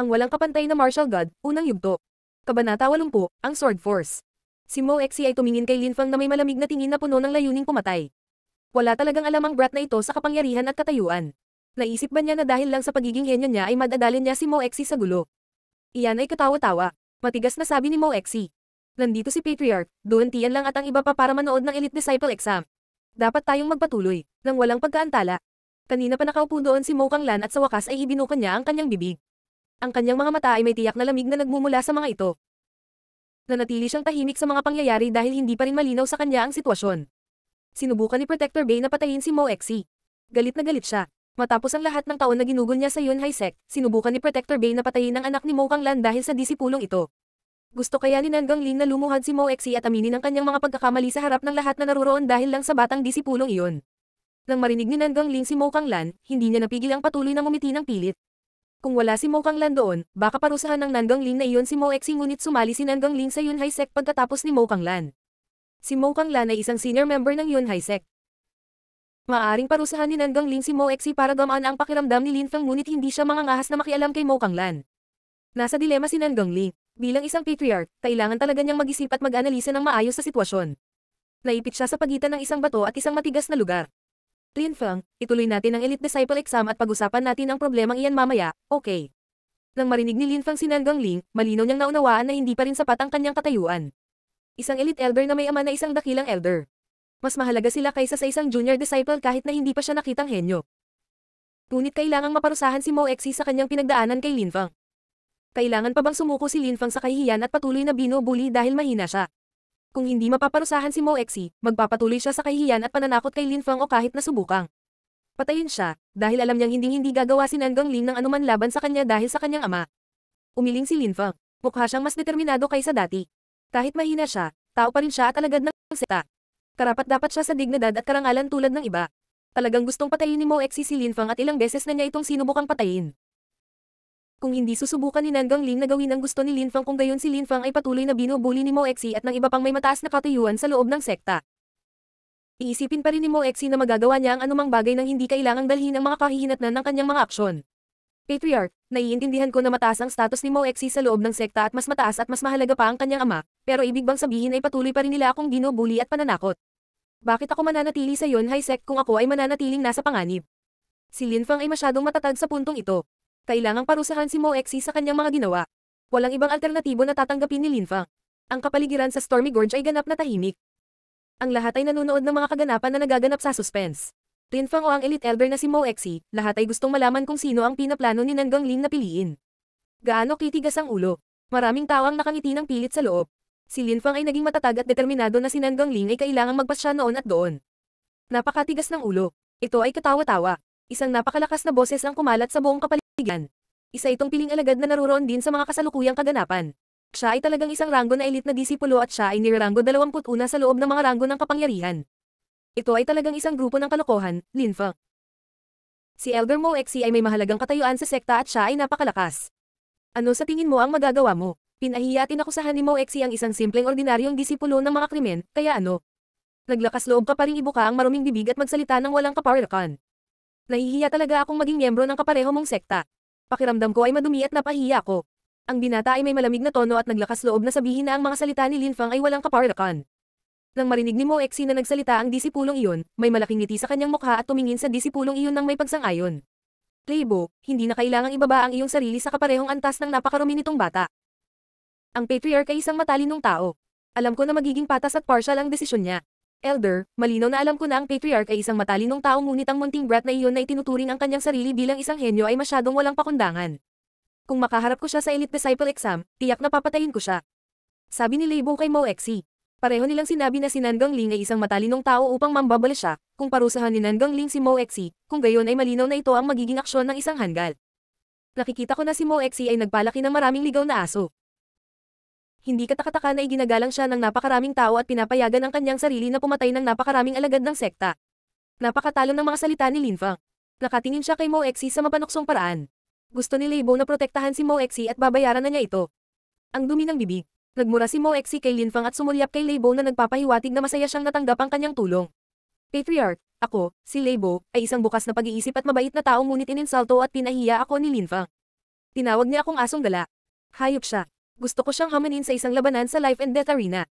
Ang walang kapantay na martial god, unang yugto. Kabanata 80, ang Sword Force. Si Mo Exi ay tumingin kay Lin Fang na may malamig na tingin na puno ng layuning pumatay. Wala talagang alam ang brat na ito sa kapangyarihan at katayuan. Naisip ba niya na dahil lang sa pagiging henyo niya ay madadalin niya si Mo Exi sa gulo? Iyan ay katawa-tawa. Matigas na sabi ni Mo Exi. Nandito si Patriarch, doon tiyan lang at ang iba pa para manood ng Elite Disciple Exam. Dapat tayong magpatuloy, nang walang pagkaantala. Kanina pa nakaupo doon si Mo Kanglan at sa wakas ay ibinukan niya ang kanyang bibig ang kanyang mga mata ay may tiyak na lamig na nagmumula sa mga ito. Nanatili siyang tahimik sa mga pangyayari dahil hindi pa rin malinaw sa kanya ang sitwasyon. Sinubukan ni Protector Bay na patayin si Mo Exi. Galit na galit siya. Matapos ang lahat ng taon na ginugol niya sa Yun Haisek, sinubukan ni Protector Bay na patayin ang anak ni Mo Lan dahil sa disipulong ito. Gusto kaya ni Nangang Ling na lumuhad si Mo Exi at aminin ang kanyang mga pagkakamali sa harap ng lahat na naruroon dahil lang sa batang disipulong iyon. Nang marinig ni Nangang Ling si Mo Lan, hindi niya napigil ang patuloy na ngumiti ng pilit. Kung wala si Mo Kanglan doon, baka parusahan ng Nandang Ling na iyon si Mo Exi ngunit sumali si Nandang Ling sa Yun Haisek pagkatapos ni Mo Kanglan. Si Mo Lan ay isang senior member ng Yun Haisek. Maaring parusahan ni Nandang Ling si Mo Exi para gamaan ang pakiramdam ni Lin Feng ngunit hindi siya mangangahas na makialam kay Mo Kanglan. Nasa dilema si Nandang Ling. Bilang isang patriarch, kailangan talaga niyang mag-isip at mag-analisa ng maayos sa sitwasyon. Naipit siya sa pagitan ng isang bato at isang matigas na lugar. Lin Lianfeng, ituloy natin ang Elite Disciple Exam at pag-usapan natin ang problemang iyan mamaya, okay? Nang marinig ni Lianfeng si Nanggang Ling, malinaw niyang naunawaan na hindi pa rin sapat ang kanyang katayuan. Isang Elite Elder na may ama na isang dakilang Elder. Mas mahalaga sila kaysa sa isang Junior Disciple kahit na hindi pa siya nakitang henyo. Ngunit kailangang maparusahan si Mo Exi sa kanyang pinagdaanan kay Lin Linfang. Kailangan pa bang sumuko si Lin Linfang sa kahihiyan at patuloy na binubuli dahil mahina siya? Kung hindi mapaparusahan si Mo Exi, magpapatuloy siya sa kahihiyan at pananakot kay Lin Fang o kahit na subukang. Patayin siya, dahil alam niyang hindi hindi gagawa si Nanggang Ling ng anuman laban sa kanya dahil sa kanyang ama. Umiling si Lin Fang. Mukha siyang mas determinado kaysa dati. Kahit mahina siya, tao pa rin siya at alagad ng seta. Karapat dapat siya sa dignidad at karangalan tulad ng iba. Talagang gustong patayin ni Mo Exi si Lin Fang at ilang beses na niya itong sinubukang patayin. Kung hindi susubukan ni Nanggang Lin na gawin ang gusto ni Lin Fang kung gayon si Lin Fang ay patuloy na binubuli ni Mo Exi at ng iba pang may mataas na katayuan sa loob ng sekta. Iisipin pa rin ni Mo Exi na magagawa niya ang anumang bagay nang hindi kailangang dalhin ang mga kahihinatnan ng kanyang mga aksyon. Patriarch, naiintindihan ko na mataas ang status ni Mo Exi sa loob ng sekta at mas mataas at mas mahalaga pa ang kanyang ama, pero ibig bang sabihin ay patuloy pa rin nila akong binubuli at pananakot. Bakit ako mananatili sa yon High Sect kung ako ay mananatiling nasa panganib? Si Lin Fang ay masyadong matatag sa puntong ito. Kailangang parusahan si Mo Exi sa kanyang mga ginawa. Walang ibang alternatibo na tatanggapin ni Lin Fang. Ang kapaligiran sa Stormy Gorge ay ganap na tahimik. Ang lahat ay nanonood ng mga kaganapan na nagaganap sa suspense. Lin Fang o ang elite elder na si Mo Exi, lahat ay gustong malaman kung sino ang pinaplano ni Nanggang Lin na piliin. Gaano kitigas ang ulo. Maraming tao ang nakangiti ng pilit sa loob. Si Lin Fang ay naging matatag at determinado na si Nanggang Ling ay kailangang magpasya noon at doon. Napakatigas ng ulo. Ito ay katawa-tawa. Isang napakalakas na boses ang kumalat sa buong kapalit kaibigan. Isa itong piling alagad na naruroon din sa mga kasalukuyang kaganapan. Siya ay talagang isang ranggo na elite na disipulo at siya ay niranggo 21 sa loob ng mga ranggo ng kapangyarihan. Ito ay talagang isang grupo ng kalokohan, Linfa. Si Elder Mo Exi ay may mahalagang katayuan sa sekta at siya ay napakalakas. Ano sa tingin mo ang magagawa mo? Pinahiya at inakusahan ni Mo Exi ang isang simpleng ordinaryong disipulo ng mga krimen, kaya ano? Naglakas loob ka pa rin ibuka ang maruming bibig at magsalita ng walang kaparkan. Nahihiya talaga akong maging miyembro ng kapareho mong sekta. Pakiramdam ko ay madumi at napahiya ko. Ang binata ay may malamig na tono at naglakas loob na sabihin na ang mga salita ni Lin Fang ay walang kaparakan. Nang marinig ni Mo Exi na nagsalita ang disipulong iyon, may malaking ngiti sa kanyang mukha at tumingin sa disipulong iyon ng may pagsang-ayon. Playbo, hindi na kailangang ibaba ang iyong sarili sa kaparehong antas ng napakarumi nitong bata. Ang patriarch ay isang matalinong tao. Alam ko na magiging patas at partial ang desisyon niya. Elder, malinaw na alam ko na ang patriarch ay isang matalinong tao ngunit ang munting brat na iyon na itinuturing ang kanyang sarili bilang isang henyo ay masyadong walang pakundangan. Kung makaharap ko siya sa elite disciple exam, tiyak na papatayin ko siya. Sabi ni Leibo kay Mo Exi. Pareho nilang sinabi na si Nangang Ling ay isang matalinong tao upang mambabala siya, kung parusahan ni Nangang Ling si Mo Exi, kung gayon ay malinaw na ito ang magiging aksyon ng isang hanggal. Nakikita ko na si Mo Exi ay nagpalaki ng maraming ligaw na aso. Hindi katakataka na iginagalang siya ng napakaraming tao at pinapayagan ang kanyang sarili na pumatay ng napakaraming alagad ng sekta. Napakatalo ng mga salita ni Linfa. Nakatingin siya kay Mo Exi sa mapanuksong paraan. Gusto ni Leibo na protektahan si Mo Exi at babayaran na niya ito. Ang dumi ng bibig. Nagmura si Mo Exi kay Linfang at sumulyap kay Leibo na nagpapahiwatig na masaya siyang natanggap ang kanyang tulong. Patriarch, ako, si Leibo, ay isang bukas na pag-iisip at mabait na tao ngunit ininsalto at pinahiya ako ni Linfang. Tinawag niya akong asong dala. Hayop siya. Gusto ko siyang hamanin sa isang labanan sa life and death arena.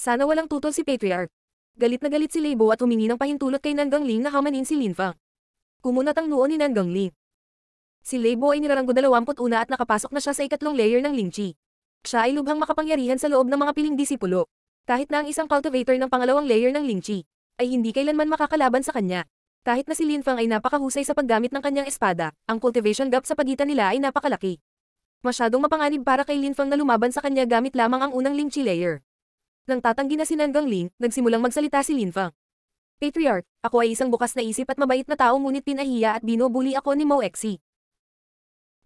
Sana walang tutol si Patriarch. Galit na galit si Leibo at humingi ng pahintulot kay Nanggang Ling na hamanin si Linfa. Kumunat ang noo ni Nanggang Ling. Si Leibo ay niraranggo 21 at nakapasok na siya sa ikatlong layer ng Lingchi. Siya ay lubhang makapangyarihan sa loob ng mga piling disipulo. Kahit na ang isang cultivator ng pangalawang layer ng Lingchi, ay hindi kailanman makakalaban sa kanya. Kahit na si Linfang ay napakahusay sa paggamit ng kanyang espada, ang cultivation gap sa pagitan nila ay napakalaki. Masyadong mapanganib para kay Lin Fang na lumaban sa kanya gamit lamang ang unang Ling layer. Nang tatanggi na si Nanggang Ling, nagsimulang magsalita si Lin Fang. Patriarch, ako ay isang bukas na isip at mabait na tao ngunit pinahiya at binubuli ako ni Mo Exi.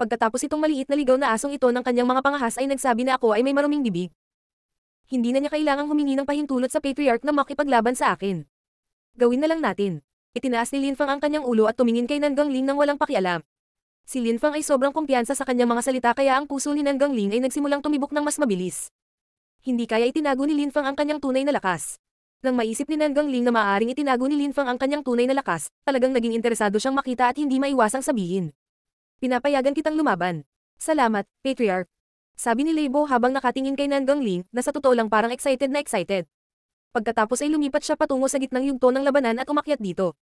Pagkatapos itong maliit na ligaw na asong ito ng kanyang mga pangahas ay nagsabi na ako ay may maruming bibig. Hindi na niya kailangang humingi ng pahintulot sa Patriarch na makipaglaban sa akin. Gawin na lang natin. Itinaas ni Lin Fang ang kanyang ulo at tumingin kay Nanggang Ling nang walang pakialam. Si Lin Fang ay sobrang kumpiyansa sa kanyang mga salita kaya ang puso ni Nanggang Ling ay nagsimulang tumibok ng mas mabilis. Hindi kaya itinago ni Lin Fang ang kanyang tunay na lakas. Nang maisip ni Nanggang Ling na maaaring itinago ni Lin Fang ang kanyang tunay na lakas, talagang naging interesado siyang makita at hindi maiwasang sabihin. Pinapayagan kitang lumaban. Salamat, Patriarch. Sabi ni Leibo habang nakatingin kay Nanggang Ling na sa totoo lang parang excited na excited. Pagkatapos ay lumipat siya patungo sa gitnang yugto ng labanan at umakyat dito.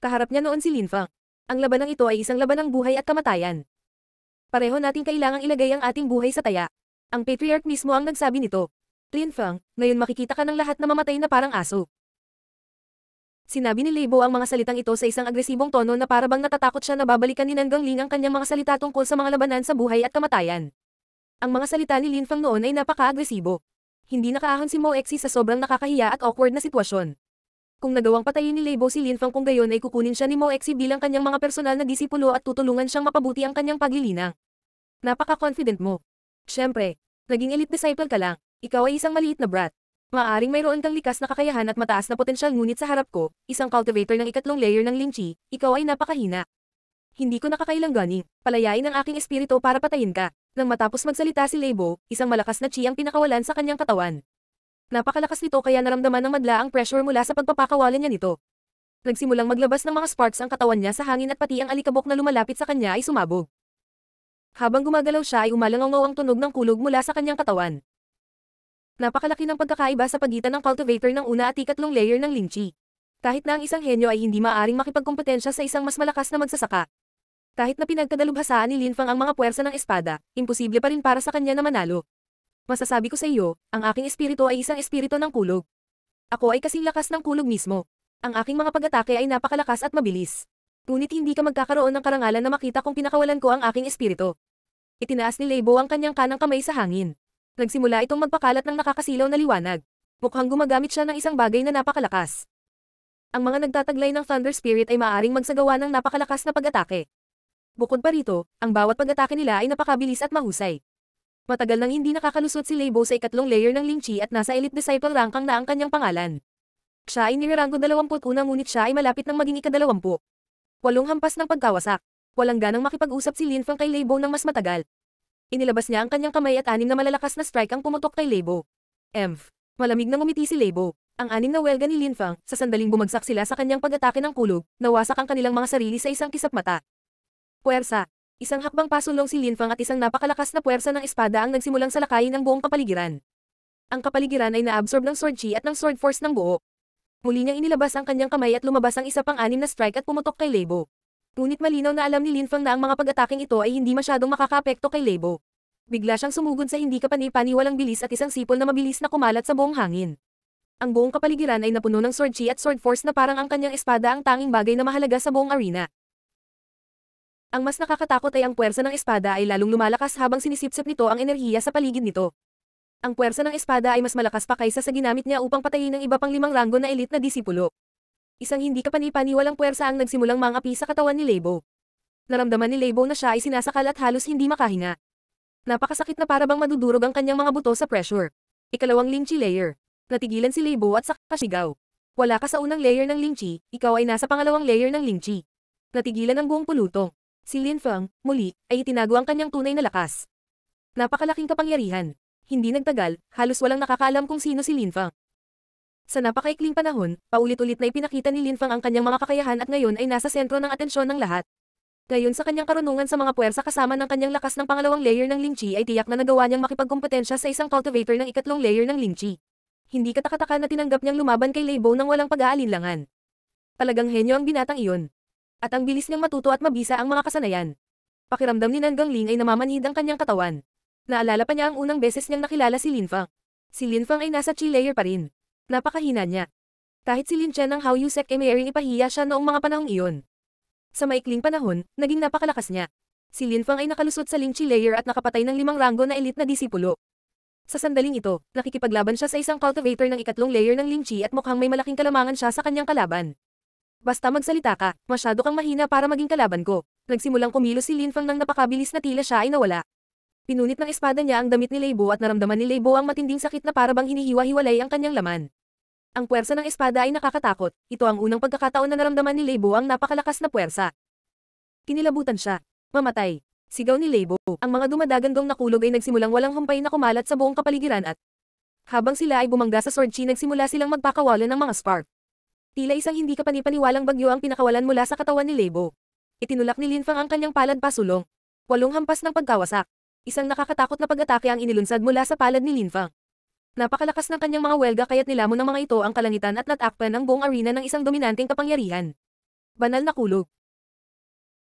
Kaharap niya noon si Lin Fang. Ang labanang ito ay isang labanang buhay at kamatayan. Pareho nating kailangang ilagay ang ating buhay sa taya. Ang patriarch mismo ang nagsabi nito. Lin Feng, ngayon makikita ka ng lahat na mamatay na parang aso. Sinabi ni Leibo ang mga salitang ito sa isang agresibong tono na parabang natatakot siya na babalikan ni Nanggang Ling ang kanyang mga salita tungkol sa mga labanan sa buhay at kamatayan. Ang mga salita ni Lin Feng noon ay napaka-agresibo. Hindi nakaahon si Mo Exi sa sobrang nakakahiya at awkward na sitwasyon kung nagawang patayin ni Leibo si Linfang kung gayon ay kukunin siya ni Mo Exi bilang kanyang mga personal na disipulo at tutulungan siyang mapabuti ang kanyang paglilinang. Napaka-confident mo. Siyempre, naging elite disciple ka lang, ikaw ay isang maliit na brat. Maaring mayroon kang likas na kakayahan at mataas na potensyal ngunit sa harap ko, isang cultivator ng ikatlong layer ng linchi, ikaw ay napakahina. Hindi ko nakakailang ganing, palayain ang aking espiritu para patayin ka. Nang matapos magsalita si Leibo, isang malakas na chi ang pinakawalan sa kanyang katawan. Napakalakas nito kaya naramdaman ng madla ang pressure mula sa pagpapakawalan niya nito. Nagsimulang maglabas ng mga sparks ang katawan niya sa hangin at pati ang alikabok na lumalapit sa kanya ay sumabog. Habang gumagalaw siya ay umalangaw ang tunog ng kulog mula sa kanyang katawan. Napakalaki ng pagkakaiba sa pagitan ng cultivator ng una at ikatlong layer ng lingchi. Kahit na ang isang henyo ay hindi maaring makipagkompetensya sa isang mas malakas na magsasaka. Kahit na pinagkadalubhasaan ni Linfang ang mga puwersa ng espada, imposible pa rin para sa kanya na manalo. Masasabi ko sa iyo, ang aking espiritu ay isang espiritu ng kulog. Ako ay kasing lakas ng kulog mismo. Ang aking mga pag-atake ay napakalakas at mabilis. Ngunit hindi ka magkakaroon ng karangalan na makita kung pinakawalan ko ang aking espiritu. Itinaas ni Leibo ang kanyang kanang kamay sa hangin. Nagsimula itong magpakalat ng nakakasilaw na liwanag. Mukhang gumagamit siya ng isang bagay na napakalakas. Ang mga nagtataglay ng Thunder Spirit ay maaring magsagawa ng napakalakas na pag-atake. Bukod pa rito, ang bawat pag-atake nila ay napakabilis at mahusay. Matagal nang hindi nakakalusot si Leibo sa ikatlong layer ng Lingchi at nasa Elite Disciple rank ang na ang kanyang pangalan. Siya ay niraranggo 21 ngunit siya ay malapit ng maging ikadalawampu. Walong hampas ng pagkawasak. Walang ganang makipag-usap si Lin Fang kay Leibo ng mas matagal. Inilabas niya ang kanyang kamay at anim na malalakas na strike ang pumutok kay Leibo. Emf. Malamig na ngumiti si Leibo. Ang anim na welga ni Lin Fang, sa sandaling bumagsak sila sa kanyang pag-atake ng kulog, nawasak ang kanilang mga sarili sa isang kisap mata. Puwersa. Isang hakbang pasulong si Linfang at isang napakalakas na puwersa ng espada ang nagsimulang salakayin ang buong kapaligiran. Ang kapaligiran ay naabsorb ng sword chi at ng sword force ng buo. Muli niyang inilabas ang kanyang kamay at lumabas ang isa pang anim na strike at pumutok kay Lebo. Ngunit malinaw na alam ni Linfang na ang mga pag-ataking ito ay hindi masyadong makakaapekto kay Lebo. Bigla siyang sumugod sa hindi kapani-paniwalang bilis at isang sipol na mabilis na kumalat sa buong hangin. Ang buong kapaligiran ay napuno ng sword chi at sword force na parang ang kanyang espada ang tanging bagay na mahalaga sa buong arena. Ang mas nakakatakot ay ang puwersa ng espada ay lalong lumalakas habang sinisipsip nito ang enerhiya sa paligid nito. Ang puwersa ng espada ay mas malakas pa kaysa sa ginamit niya upang patayin ang iba pang limang ranggo na elite na disipulo. Isang hindi kapanipaniwalang puwersa ang nagsimulang mangapi sa katawan ni Lebo. Naramdaman ni Lebo na siya ay sinasakal at halos hindi makahinga. Napakasakit na para bang madudurog ang kanyang mga buto sa pressure. Ikalawang Lingchi layer. Natigilan si Lebo at sakasigaw. Wala ka sa unang layer ng Lingchi, ikaw ay nasa pangalawang layer ng Lingchi. Natigilan ang buong pulutong. Si Lin Feng, muli, ay itinago ang kanyang tunay na lakas. Napakalaking kapangyarihan. Hindi nagtagal, halos walang nakakaalam kung sino si Lin Feng. Sa napakaikling panahon, paulit-ulit na ipinakita ni Lin Feng ang kanyang mga kakayahan at ngayon ay nasa sentro ng atensyon ng lahat. Gayon sa kanyang karunungan sa mga puwersa kasama ng kanyang lakas ng pangalawang layer ng Ling Qi ay tiyak na nagawa niyang makipagkompetensya sa isang cultivator ng ikatlong layer ng Ling Qi. Hindi katakataka na tinanggap niyang lumaban kay Lei Bo nang walang pag-aalinlangan. Talagang henyo ang binatang iyon at ang bilis niyang matuto at mabisa ang mga kasanayan. Pakiramdam ni Nanggang Ling ay namamanhid ang kanyang katawan. Naalala pa niya ang unang beses niyang nakilala si Lin Fang. Si Lin Fang ay nasa chi layer pa rin. Napakahina niya. Kahit si Lin Chen ng Hao Yusek ay mayaring ipahiya siya noong mga panahong iyon. Sa maikling panahon, naging napakalakas niya. Si Lin Fang ay nakalusot sa Ling Chi layer at nakapatay ng limang ranggo na elite na disipulo. Sa sandaling ito, nakikipaglaban siya sa isang cultivator ng ikatlong layer ng Ling Chi at mukhang may malaking kalamangan siya sa kanyang kalaban. Basta magsalita ka, masyado kang mahina para maging kalaban ko. Nagsimulang kumilos si Linfang nang napakabilis na tila siya ay nawala. Pinunit ng espada niya ang damit ni Leibo at naramdaman ni Leibo ang matinding sakit na para bang hinihiwa-hiwalay ang kanyang laman. Ang puwersa ng espada ay nakakatakot, ito ang unang pagkakataon na naramdaman ni Leibo ang napakalakas na puwersa. Kinilabutan siya. Mamatay. Sigaw ni Leibo, ang mga dumadaganggong nakulog ay nagsimulang walang humpay na kumalat sa buong kapaligiran at habang sila ay bumangga sa sword chi nagsimula silang magpakawalan ng mga spark. Tila isang hindi kapanipaniwalang bagyo ang pinakawalan mula sa katawan ni Lebo. Itinulak ni Linfang ang kanyang palad pasulong. Walong hampas ng pagkawasak. Isang nakakatakot na pag-atake ang inilunsad mula sa palad ni Linfang. Napakalakas ng kanyang mga welga kaya't nilamon ng mga ito ang kalangitan at natakpan ang buong arena ng isang dominanteng kapangyarihan. Banal na kulog.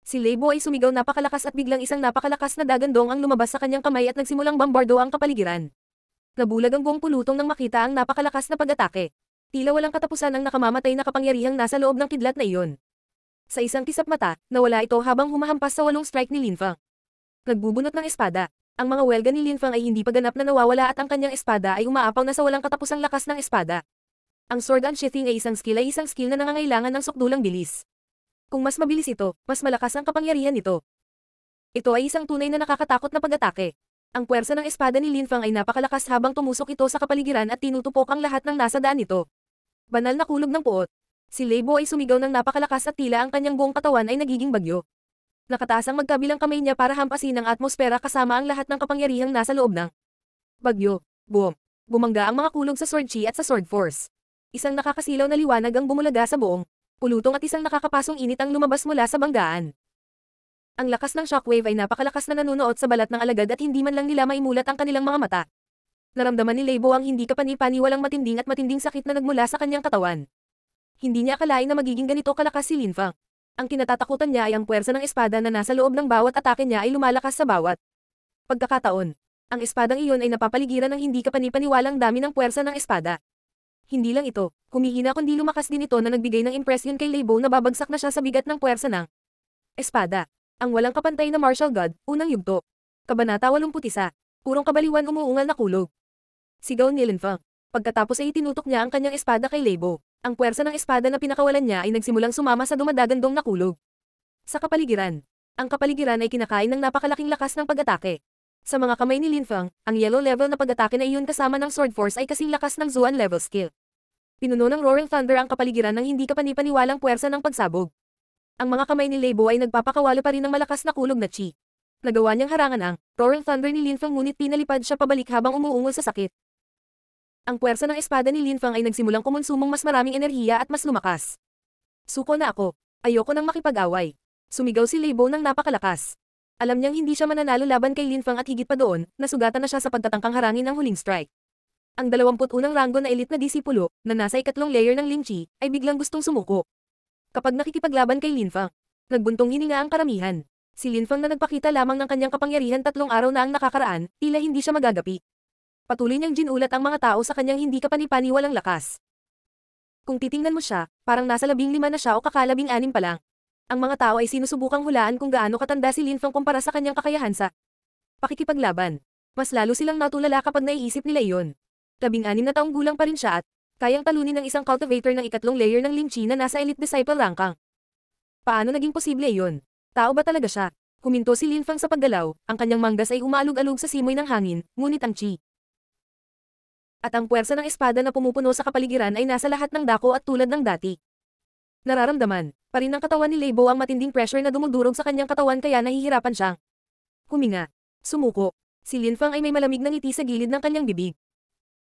Si Lebo ay sumigaw napakalakas at biglang isang napakalakas na dagandong ang lumabas sa kanyang kamay at nagsimulang bombardo ang kapaligiran. Nabulag ang buong pulutong nang makita ang napakalakas na pag-atake. Tila walang katapusan ang nakamamatay na kapangyarihang nasa loob ng kidlat na iyon. Sa isang kisap mata, nawala ito habang humahampas sa walong strike ni Linfang. Nagbubunot ng espada. Ang mga welga ni Linfang ay hindi pa na nawawala at ang kanyang espada ay umaapaw na sa walang katapusang lakas ng espada. Ang sword unsheathing ay isang skill ay isang skill na nangangailangan ng sukdulang bilis. Kung mas mabilis ito, mas malakas ang kapangyarihan nito. Ito ay isang tunay na nakakatakot na pag-atake. Ang puwersa ng espada ni Linfang ay napakalakas habang tumusok ito sa kapaligiran at tinutupok ang lahat ng nasa daan nito. Banal na kulog ng puot. Si Lebo ay sumigaw ng napakalakas at tila ang kanyang buong katawan ay nagiging bagyo. Nakataas ang magkabilang kamay niya para hampasin ang atmosfera kasama ang lahat ng kapangyarihang nasa loob ng bagyo. Boom! Bumangga ang mga kulog sa sword chi at sa sword force. Isang nakakasilaw na liwanag ang bumulaga sa buong pulutong at isang nakakapasong init ang lumabas mula sa banggaan. Ang lakas ng shockwave ay napakalakas na nanunoot sa balat ng alagad at hindi man lang nila maimulat ang kanilang mga mata naramdaman ni Leibo ang hindi kapani-paniwalang matinding at matinding sakit na nagmula sa kanyang katawan. Hindi niya akalain na magiging ganito kalakas si Linfa. Ang kinatatakutan niya ay ang puwersa ng espada na nasa loob ng bawat atake niya ay lumalakas sa bawat pagkakataon. Ang espadang iyon ay napapaligiran ng hindi kapanipaniwalang dami ng puwersa ng espada. Hindi lang ito, kumihina kundi lumakas din ito na nagbigay ng impresyon kay Leibo na babagsak na siya sa bigat ng puwersa ng espada. Ang walang kapantay na martial god, unang yugto. Kabanata 81. Purong kabaliwan umuungal na kulog sigaw ni Lenfang. Pagkatapos ay itinutok niya ang kanyang espada kay Leibo. Ang puwersa ng espada na pinakawalan niya ay nagsimulang sumama sa dumadagandong na kulog. Sa kapaligiran, ang kapaligiran ay kinakain ng napakalaking lakas ng pag-atake. Sa mga kamay ni Linfang, ang yellow level na pag-atake na iyon kasama ng sword force ay kasing lakas ng Zuan level skill. Pinuno ng Roaring Thunder ang kapaligiran ng hindi kapanipaniwalang puwersa ng pagsabog. Ang mga kamay ni Leibo ay nagpapakawalo pa rin ng malakas na kulog na chi. Nagawa niyang harangan ang Roaring Thunder ni Linfang ngunit pinalipad siya pabalik habang umuungol sa sakit. Ang puwersa ng espada ni Lin Fang ay nagsimulang kumonsumong mas maraming enerhiya at mas lumakas. Suko na ako. Ayoko nang makipag-away. Sumigaw si Leibo ng napakalakas. Alam niyang hindi siya mananalo laban kay Lin Fang at higit pa doon, nasugatan na siya sa pagtatangkang harangin ng huling strike. Ang 21 ranggo na elite na disipulo, na nasa ikatlong layer ng Lingchi, ay biglang gustong sumuko. Kapag nakikipaglaban kay Lin Fang, nagbuntong hininga ang karamihan. Si Lin Fang na nagpakita lamang ng kanyang kapangyarihan tatlong araw na ang nakakaraan, tila hindi siya magagapi. Patuloy niyang ginulat ang mga tao sa kanyang hindi kapanipani kapanipaniwalang lakas. Kung titingnan mo siya, parang nasa labing lima na siya o kakalabing anim pa lang. Ang mga tao ay sinusubukang hulaan kung gaano katanda si Lin Feng kumpara sa kanyang kakayahan sa pakikipaglaban. Mas lalo silang natulala kapag naiisip nila iyon. Labing anim na taong gulang pa rin siya at kayang talunin ng isang cultivator ng ikatlong layer ng Limchi na nasa elite disciple rankang. Paano naging posible iyon? Tao ba talaga siya? Huminto si Lin Fang sa paggalaw, ang kanyang manggas ay umaalog-alog sa simoy ng hangin, ngunit ang chi at ang puwersa ng espada na pumupuno sa kapaligiran ay nasa lahat ng dako at tulad ng dati. Nararamdaman pa rin ng katawan ni Leibo ang matinding pressure na dumudurog sa kanyang katawan kaya nahihirapan siyang huminga. Sumuko. Si Lin Fang ay may malamig na ngiti sa gilid ng kanyang bibig.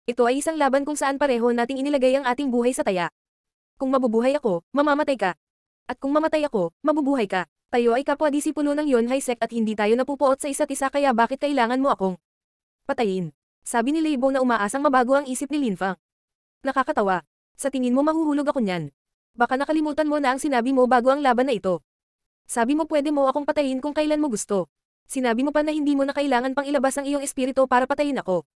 Ito ay isang laban kung saan pareho nating inilagay ang ating buhay sa taya. Kung mabubuhay ako, mamamatay ka. At kung mamatay ako, mabubuhay ka. Tayo ay kapwa disipulo ng Yon Haisek at hindi tayo napupuot sa isa't isa kaya bakit kailangan mo akong patayin? Sabi ni Leibo na umaasang mabago ang isip ni Linfang. Nakakatawa. Sa tingin mo mahuhulog ako niyan. Baka nakalimutan mo na ang sinabi mo bago ang laban na ito. Sabi mo pwede mo akong patayin kung kailan mo gusto. Sinabi mo pa na hindi mo na kailangan pang ilabas ang iyong espirito para patayin ako.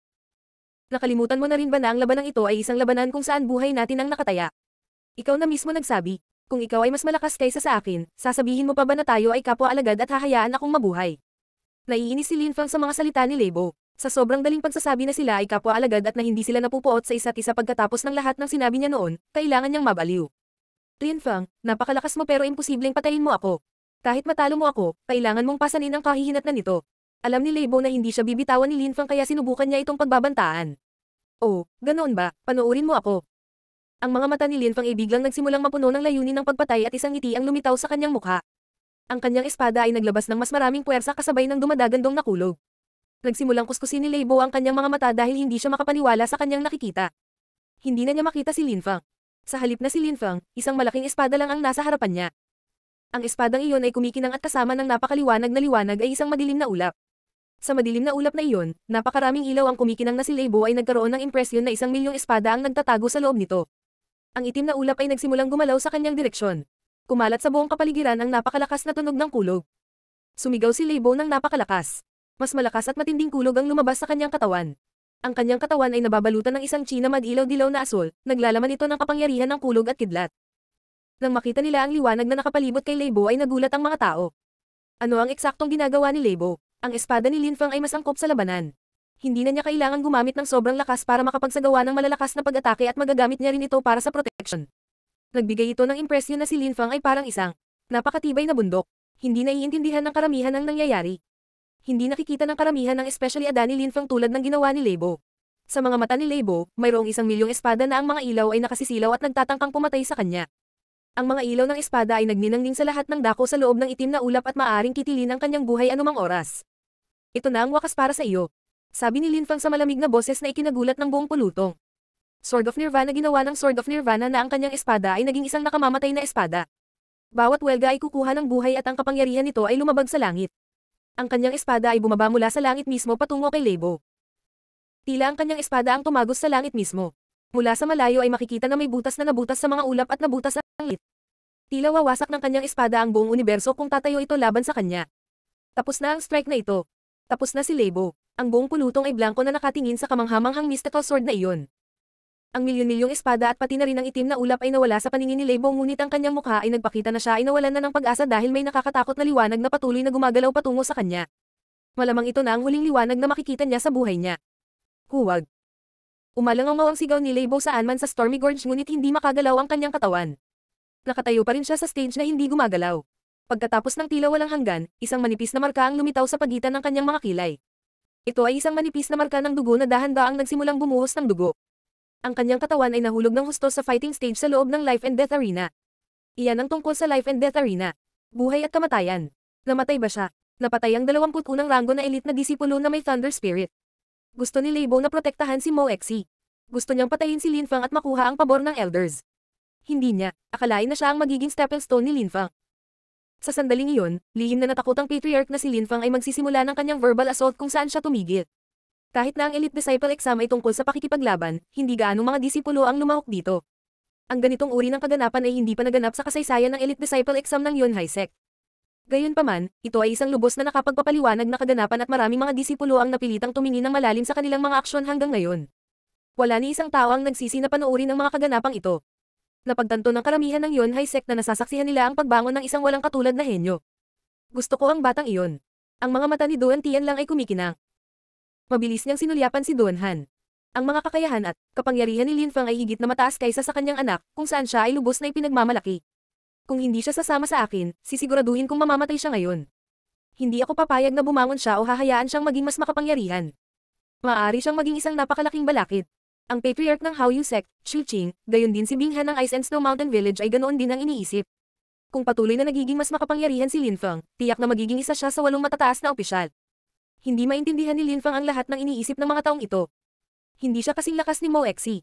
Nakalimutan mo na rin ba na ang labanang ito ay isang labanan kung saan buhay natin ang nakataya? Ikaw na mismo nagsabi, kung ikaw ay mas malakas kaysa sa akin, sasabihin mo pa ba na tayo ay kapwa alagad at hahayaan akong mabuhay? Naiinis si Linfang sa mga salita ni Leibo. Sa sobrang daling pagsasabi na sila ay kapwa alagad at na hindi sila napupuot sa isa't isa pagkatapos ng lahat ng sinabi niya noon, kailangan niyang mabaliw. Fang, napakalakas mo pero imposibleng patayin mo ako. Kahit matalo mo ako, kailangan mong pasanin ang kahihinatnan nito. Alam ni Leibo na hindi siya bibitawan ni Lin Fang kaya sinubukan niya itong pagbabantaan. Oh, ganoon ba? Panoorin mo ako. Ang mga mata ni Lin Fang ay biglang nagsimulang mapuno ng layunin ng pagpatay at isang ngiti ang lumitaw sa kanyang mukha. Ang kanyang espada ay naglabas ng mas maraming puwersa kasabay ng dumadagandong na kulog. Nagsimulang kuskusin ni Leibo ang kanyang mga mata dahil hindi siya makapaniwala sa kanyang nakikita. Hindi na niya makita si Linfang. Sa halip na si Linfang, isang malaking espada lang ang nasa harapan niya. Ang espadang iyon ay kumikinang at kasama ng napakaliwanag na liwanag ay isang madilim na ulap. Sa madilim na ulap na iyon, napakaraming ilaw ang kumikinang na si Leibo ay nagkaroon ng impresyon na isang milyong espada ang nagtatago sa loob nito. Ang itim na ulap ay nagsimulang gumalaw sa kanyang direksyon. Kumalat sa buong kapaligiran ang napakalakas na tunog ng kulog. Sumigaw si Leibo ng napakalakas mas malakas at matinding kulog ang lumabas sa kanyang katawan. Ang kanyang katawan ay nababalutan ng isang tsina madilaw-dilaw na asul, naglalaman ito ng kapangyarihan ng kulog at kidlat. Nang makita nila ang liwanag na nakapalibot kay Leibo ay nagulat ang mga tao. Ano ang eksaktong ginagawa ni Leibo? Ang espada ni Lin Linfang ay mas angkop sa labanan. Hindi na niya kailangan gumamit ng sobrang lakas para makapagsagawa ng malalakas na pag-atake at magagamit niya rin ito para sa protection. Nagbigay ito ng impresyon na si Lin Linfang ay parang isang napakatibay na bundok. Hindi naiintindihan ng karamihan ang nangyayari hindi nakikita ng karamihan ng especially Adani Linfang tulad ng ginawa ni Lebo. Sa mga mata ni Lebo, mayroong isang milyong espada na ang mga ilaw ay nakasisilaw at nagtatangkang pumatay sa kanya. Ang mga ilaw ng espada ay nagninangning sa lahat ng dako sa loob ng itim na ulap at maaring kitilin ang kanyang buhay anumang oras. Ito na ang wakas para sa iyo. Sabi ni Linfang sa malamig na boses na ikinagulat ng buong pulutong. Sword of Nirvana ginawa ng Sword of Nirvana na ang kanyang espada ay naging isang nakamamatay na espada. Bawat welga ay kukuha ng buhay at ang kapangyarihan nito ay lumabag sa langit. Ang kanyang espada ay bumaba mula sa langit mismo patungo kay Lebo. Tila ang kanyang espada ang tumagos sa langit mismo. Mula sa malayo ay makikita na may butas na nabutas sa mga ulap at nabutas ang langit. Tila wawasak ng kanyang espada ang buong universo kung tatayo ito laban sa kanya. Tapos na ang strike na ito. Tapos na si Lebo. Ang buong pulutong ay blanko na nakatingin sa kamanghamanghang mystical sword na iyon. Ang milyon-milyong espada at pati na rin ang itim na ulap ay nawala sa paningin ni Lebo ngunit ang kanyang mukha ay nagpakita na siya ay nawalan na ng pag-asa dahil may nakakatakot na liwanag na patuloy na gumagalaw patungo sa kanya. Malamang ito na ang huling liwanag na makikita niya sa buhay niya. Huwag. Umalangaw ang sigaw ni Lebo saan man sa Stormy Gorge ngunit hindi makagalaw ang kanyang katawan. Nakatayo pa rin siya sa stage na hindi gumagalaw. Pagkatapos ng tila walang hanggan, isang manipis na marka ang lumitaw sa pagitan ng kanyang mga kilay. Ito ay isang manipis na marka ng dugo na dahan-daang nagsimulang bumuhos ng dugo ang kanyang katawan ay nahulog ng husto sa fighting stage sa loob ng Life and Death Arena. Iyan ang tungkol sa Life and Death Arena. Buhay at kamatayan. Namatay ba siya? Napatay ang 21 ranggo na elite na disipulo na may Thunder Spirit. Gusto ni Leibo na protektahan si Mo Exi. Gusto niyang patayin si Linfang at makuha ang pabor ng Elders. Hindi niya, akalain na siya ang magiging stepping stone ni Linfang. Sa sandaling iyon, lihim na natakot ang patriarch na si Linfang ay magsisimula ng kanyang verbal assault kung saan siya tumigit. Kahit na ang Elite Disciple Exam ay tungkol sa pakikipaglaban, hindi gaano mga disipulo ang lumahok dito. Ang ganitong uri ng kaganapan ay hindi pa naganap sa kasaysayan ng Elite Disciple Exam ng Yonhai Sect. Gayunpaman, ito ay isang lubos na nakapagpapaliwanag na kaganapan at maraming mga disipulo ang napilitang tumingin ng malalim sa kanilang mga aksyon hanggang ngayon. Wala ni isang tao ang nagsisi na panuuri ng mga kaganapang ito. Napagtanto ng karamihan ng Yonhai Sect na nasasaksihan nila ang pagbangon ng isang walang katulad na henyo. Gusto ko ang batang iyon. Ang mga mata ni Duan Tian lang ay kumikinang. Mabilis niyang sinulyapan si Han. Ang mga kakayahan at kapangyarihan ni Lin Fang ay higit na mataas kaysa sa kanyang anak, kung saan siya ay lubos na ipinagmamalaki. Kung hindi siya sasama sa akin, sisiguraduhin kong mamamatay siya ngayon. Hindi ako papayag na bumangon siya o hahayaan siyang maging mas makapangyarihan. Maaari siyang maging isang napakalaking balakid. Ang patriarch ng Haoyu sect, Chu Qing, gayon din si Binghan ng Ice and Snow Mountain Village ay ganoon din ang iniisip. Kung patuloy na nagiging mas makapangyarihan si Lin Feng, tiyak na magiging isa siya sa walong matataas na opisyal hindi maintindihan ni Linfang ang lahat ng iniisip ng mga taong ito. Hindi siya kasing lakas ni Mo Exi.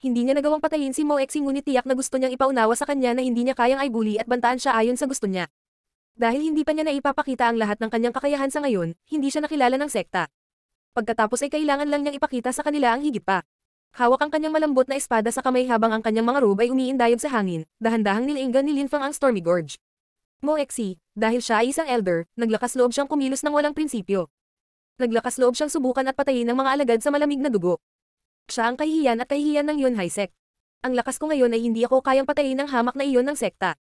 Hindi niya nagawang patayin si Mo Exi ngunit tiyak na gusto niyang ipaunawa sa kanya na hindi niya kayang ay at bantaan siya ayon sa gusto niya. Dahil hindi pa niya naipapakita ang lahat ng kanyang kakayahan sa ngayon, hindi siya nakilala ng sekta. Pagkatapos ay kailangan lang niyang ipakita sa kanila ang higit pa. Hawak ang kanyang malambot na espada sa kamay habang ang kanyang mga robe ay umiindayog sa hangin, dahan-dahang nilainggan ni Linfang ang Stormy Gorge. Moexi, dahil siya ay isang elder, naglakas loob siyang kumilos ng walang prinsipyo. Naglakas loob siyang subukan at patayin ang mga alagad sa malamig na dugo. Siya ang kahihiyan at kahihiyan ng Yun Haisek. Ang lakas ko ngayon ay hindi ako kayang patayin ang hamak na iyon ng sekta.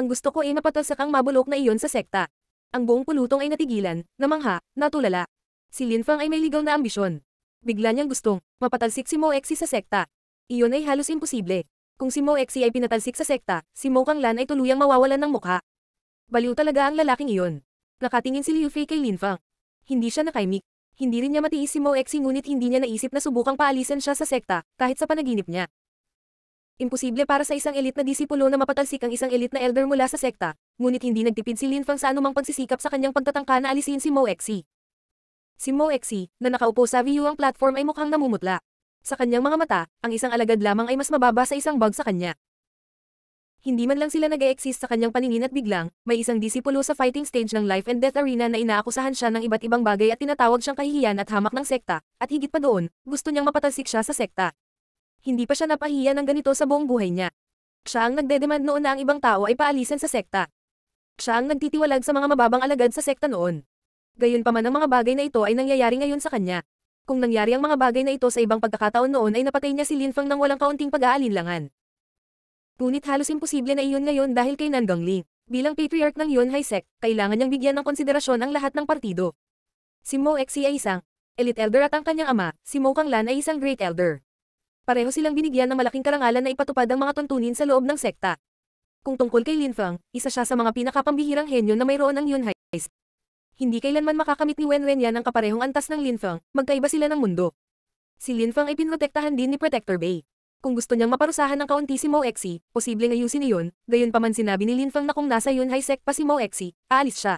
Ang gusto ko ay mapatalsak ang mabulok na iyon sa sekta. Ang buong pulutong ay natigilan, namangha, natulala. Si Lin Fang ay may ligaw na ambisyon. Bigla niyang gustong mapatalsik si Moexi sa sekta. Iyon ay halos imposible. Kung si Mo Exi ay pinatalsik sa sekta, si Mo Kanglan ay tuluyang mawawalan ng mukha. Baliw talaga ang lalaking iyon. Nakatingin si Liu Fei kay Lin Fang. Hindi siya nakaimik. Hindi rin niya matiis si Mo Exi ngunit hindi niya naisip na subukang paalisan siya sa sekta, kahit sa panaginip niya. Imposible para sa isang elite na disipulo na mapatalsik ang isang elite na elder mula sa sekta, ngunit hindi nagtipid si Lin Fang sa anumang pagsisikap sa kanyang pagtatangka na alisin si Mo Exi. Si Mo Exi, na nakaupo sa view ang platform ay mukhang namumutla. Sa kanyang mga mata, ang isang alagad lamang ay mas mababa sa isang bag sa kanya. Hindi man lang sila nag -e exist sa kanyang paningin at biglang, may isang disipulo sa fighting stage ng life and death arena na inaakusahan siya ng iba't ibang bagay at tinatawag siyang kahihiyan at hamak ng sekta, at higit pa doon, gusto niyang mapatalsik siya sa sekta. Hindi pa siya napahiya ng ganito sa buong buhay niya. Siya ang nagdedemand noon na ang ibang tao ay paalisan sa sekta. Siya ang nagtitiwalag sa mga mababang alagad sa sekta noon. Gayunpaman ang mga bagay na ito ay nangyayari ngayon sa kanya. Kung nangyari ang mga bagay na ito sa ibang pagkakataon noon ay napatay niya si Lin Fang nang walang kaunting pag-aalinlangan. Ngunit halos imposible na iyon ngayon dahil kay Nanggang Li. Bilang patriarch ng Yun Hai Sect, kailangan niyang bigyan ng konsiderasyon ang lahat ng partido. Si Mo Xi ay isang elite elder at ang kanyang ama, si Mo Kanglan ay isang great elder. Pareho silang binigyan ng malaking karangalan na ipatupad ang mga tuntunin sa loob ng sekta. Kung tungkol kay Lin Fang, isa siya sa mga pinakapambihirang henyo na mayroon ang Yunhai hindi kailanman makakamit ni Wenwen yan ang kaparehong antas ng Linfeng, magkaiba sila ng mundo. Si Linfeng ay pinrotektahan din ni Protector Bay. Kung gusto niyang maparusahan ng kaunti si Mo Exi, posibleng ayusin iyon, gayon pa man sinabi ni Linfeng na kung nasa yun high sec pa si Mo Exi, aalis siya.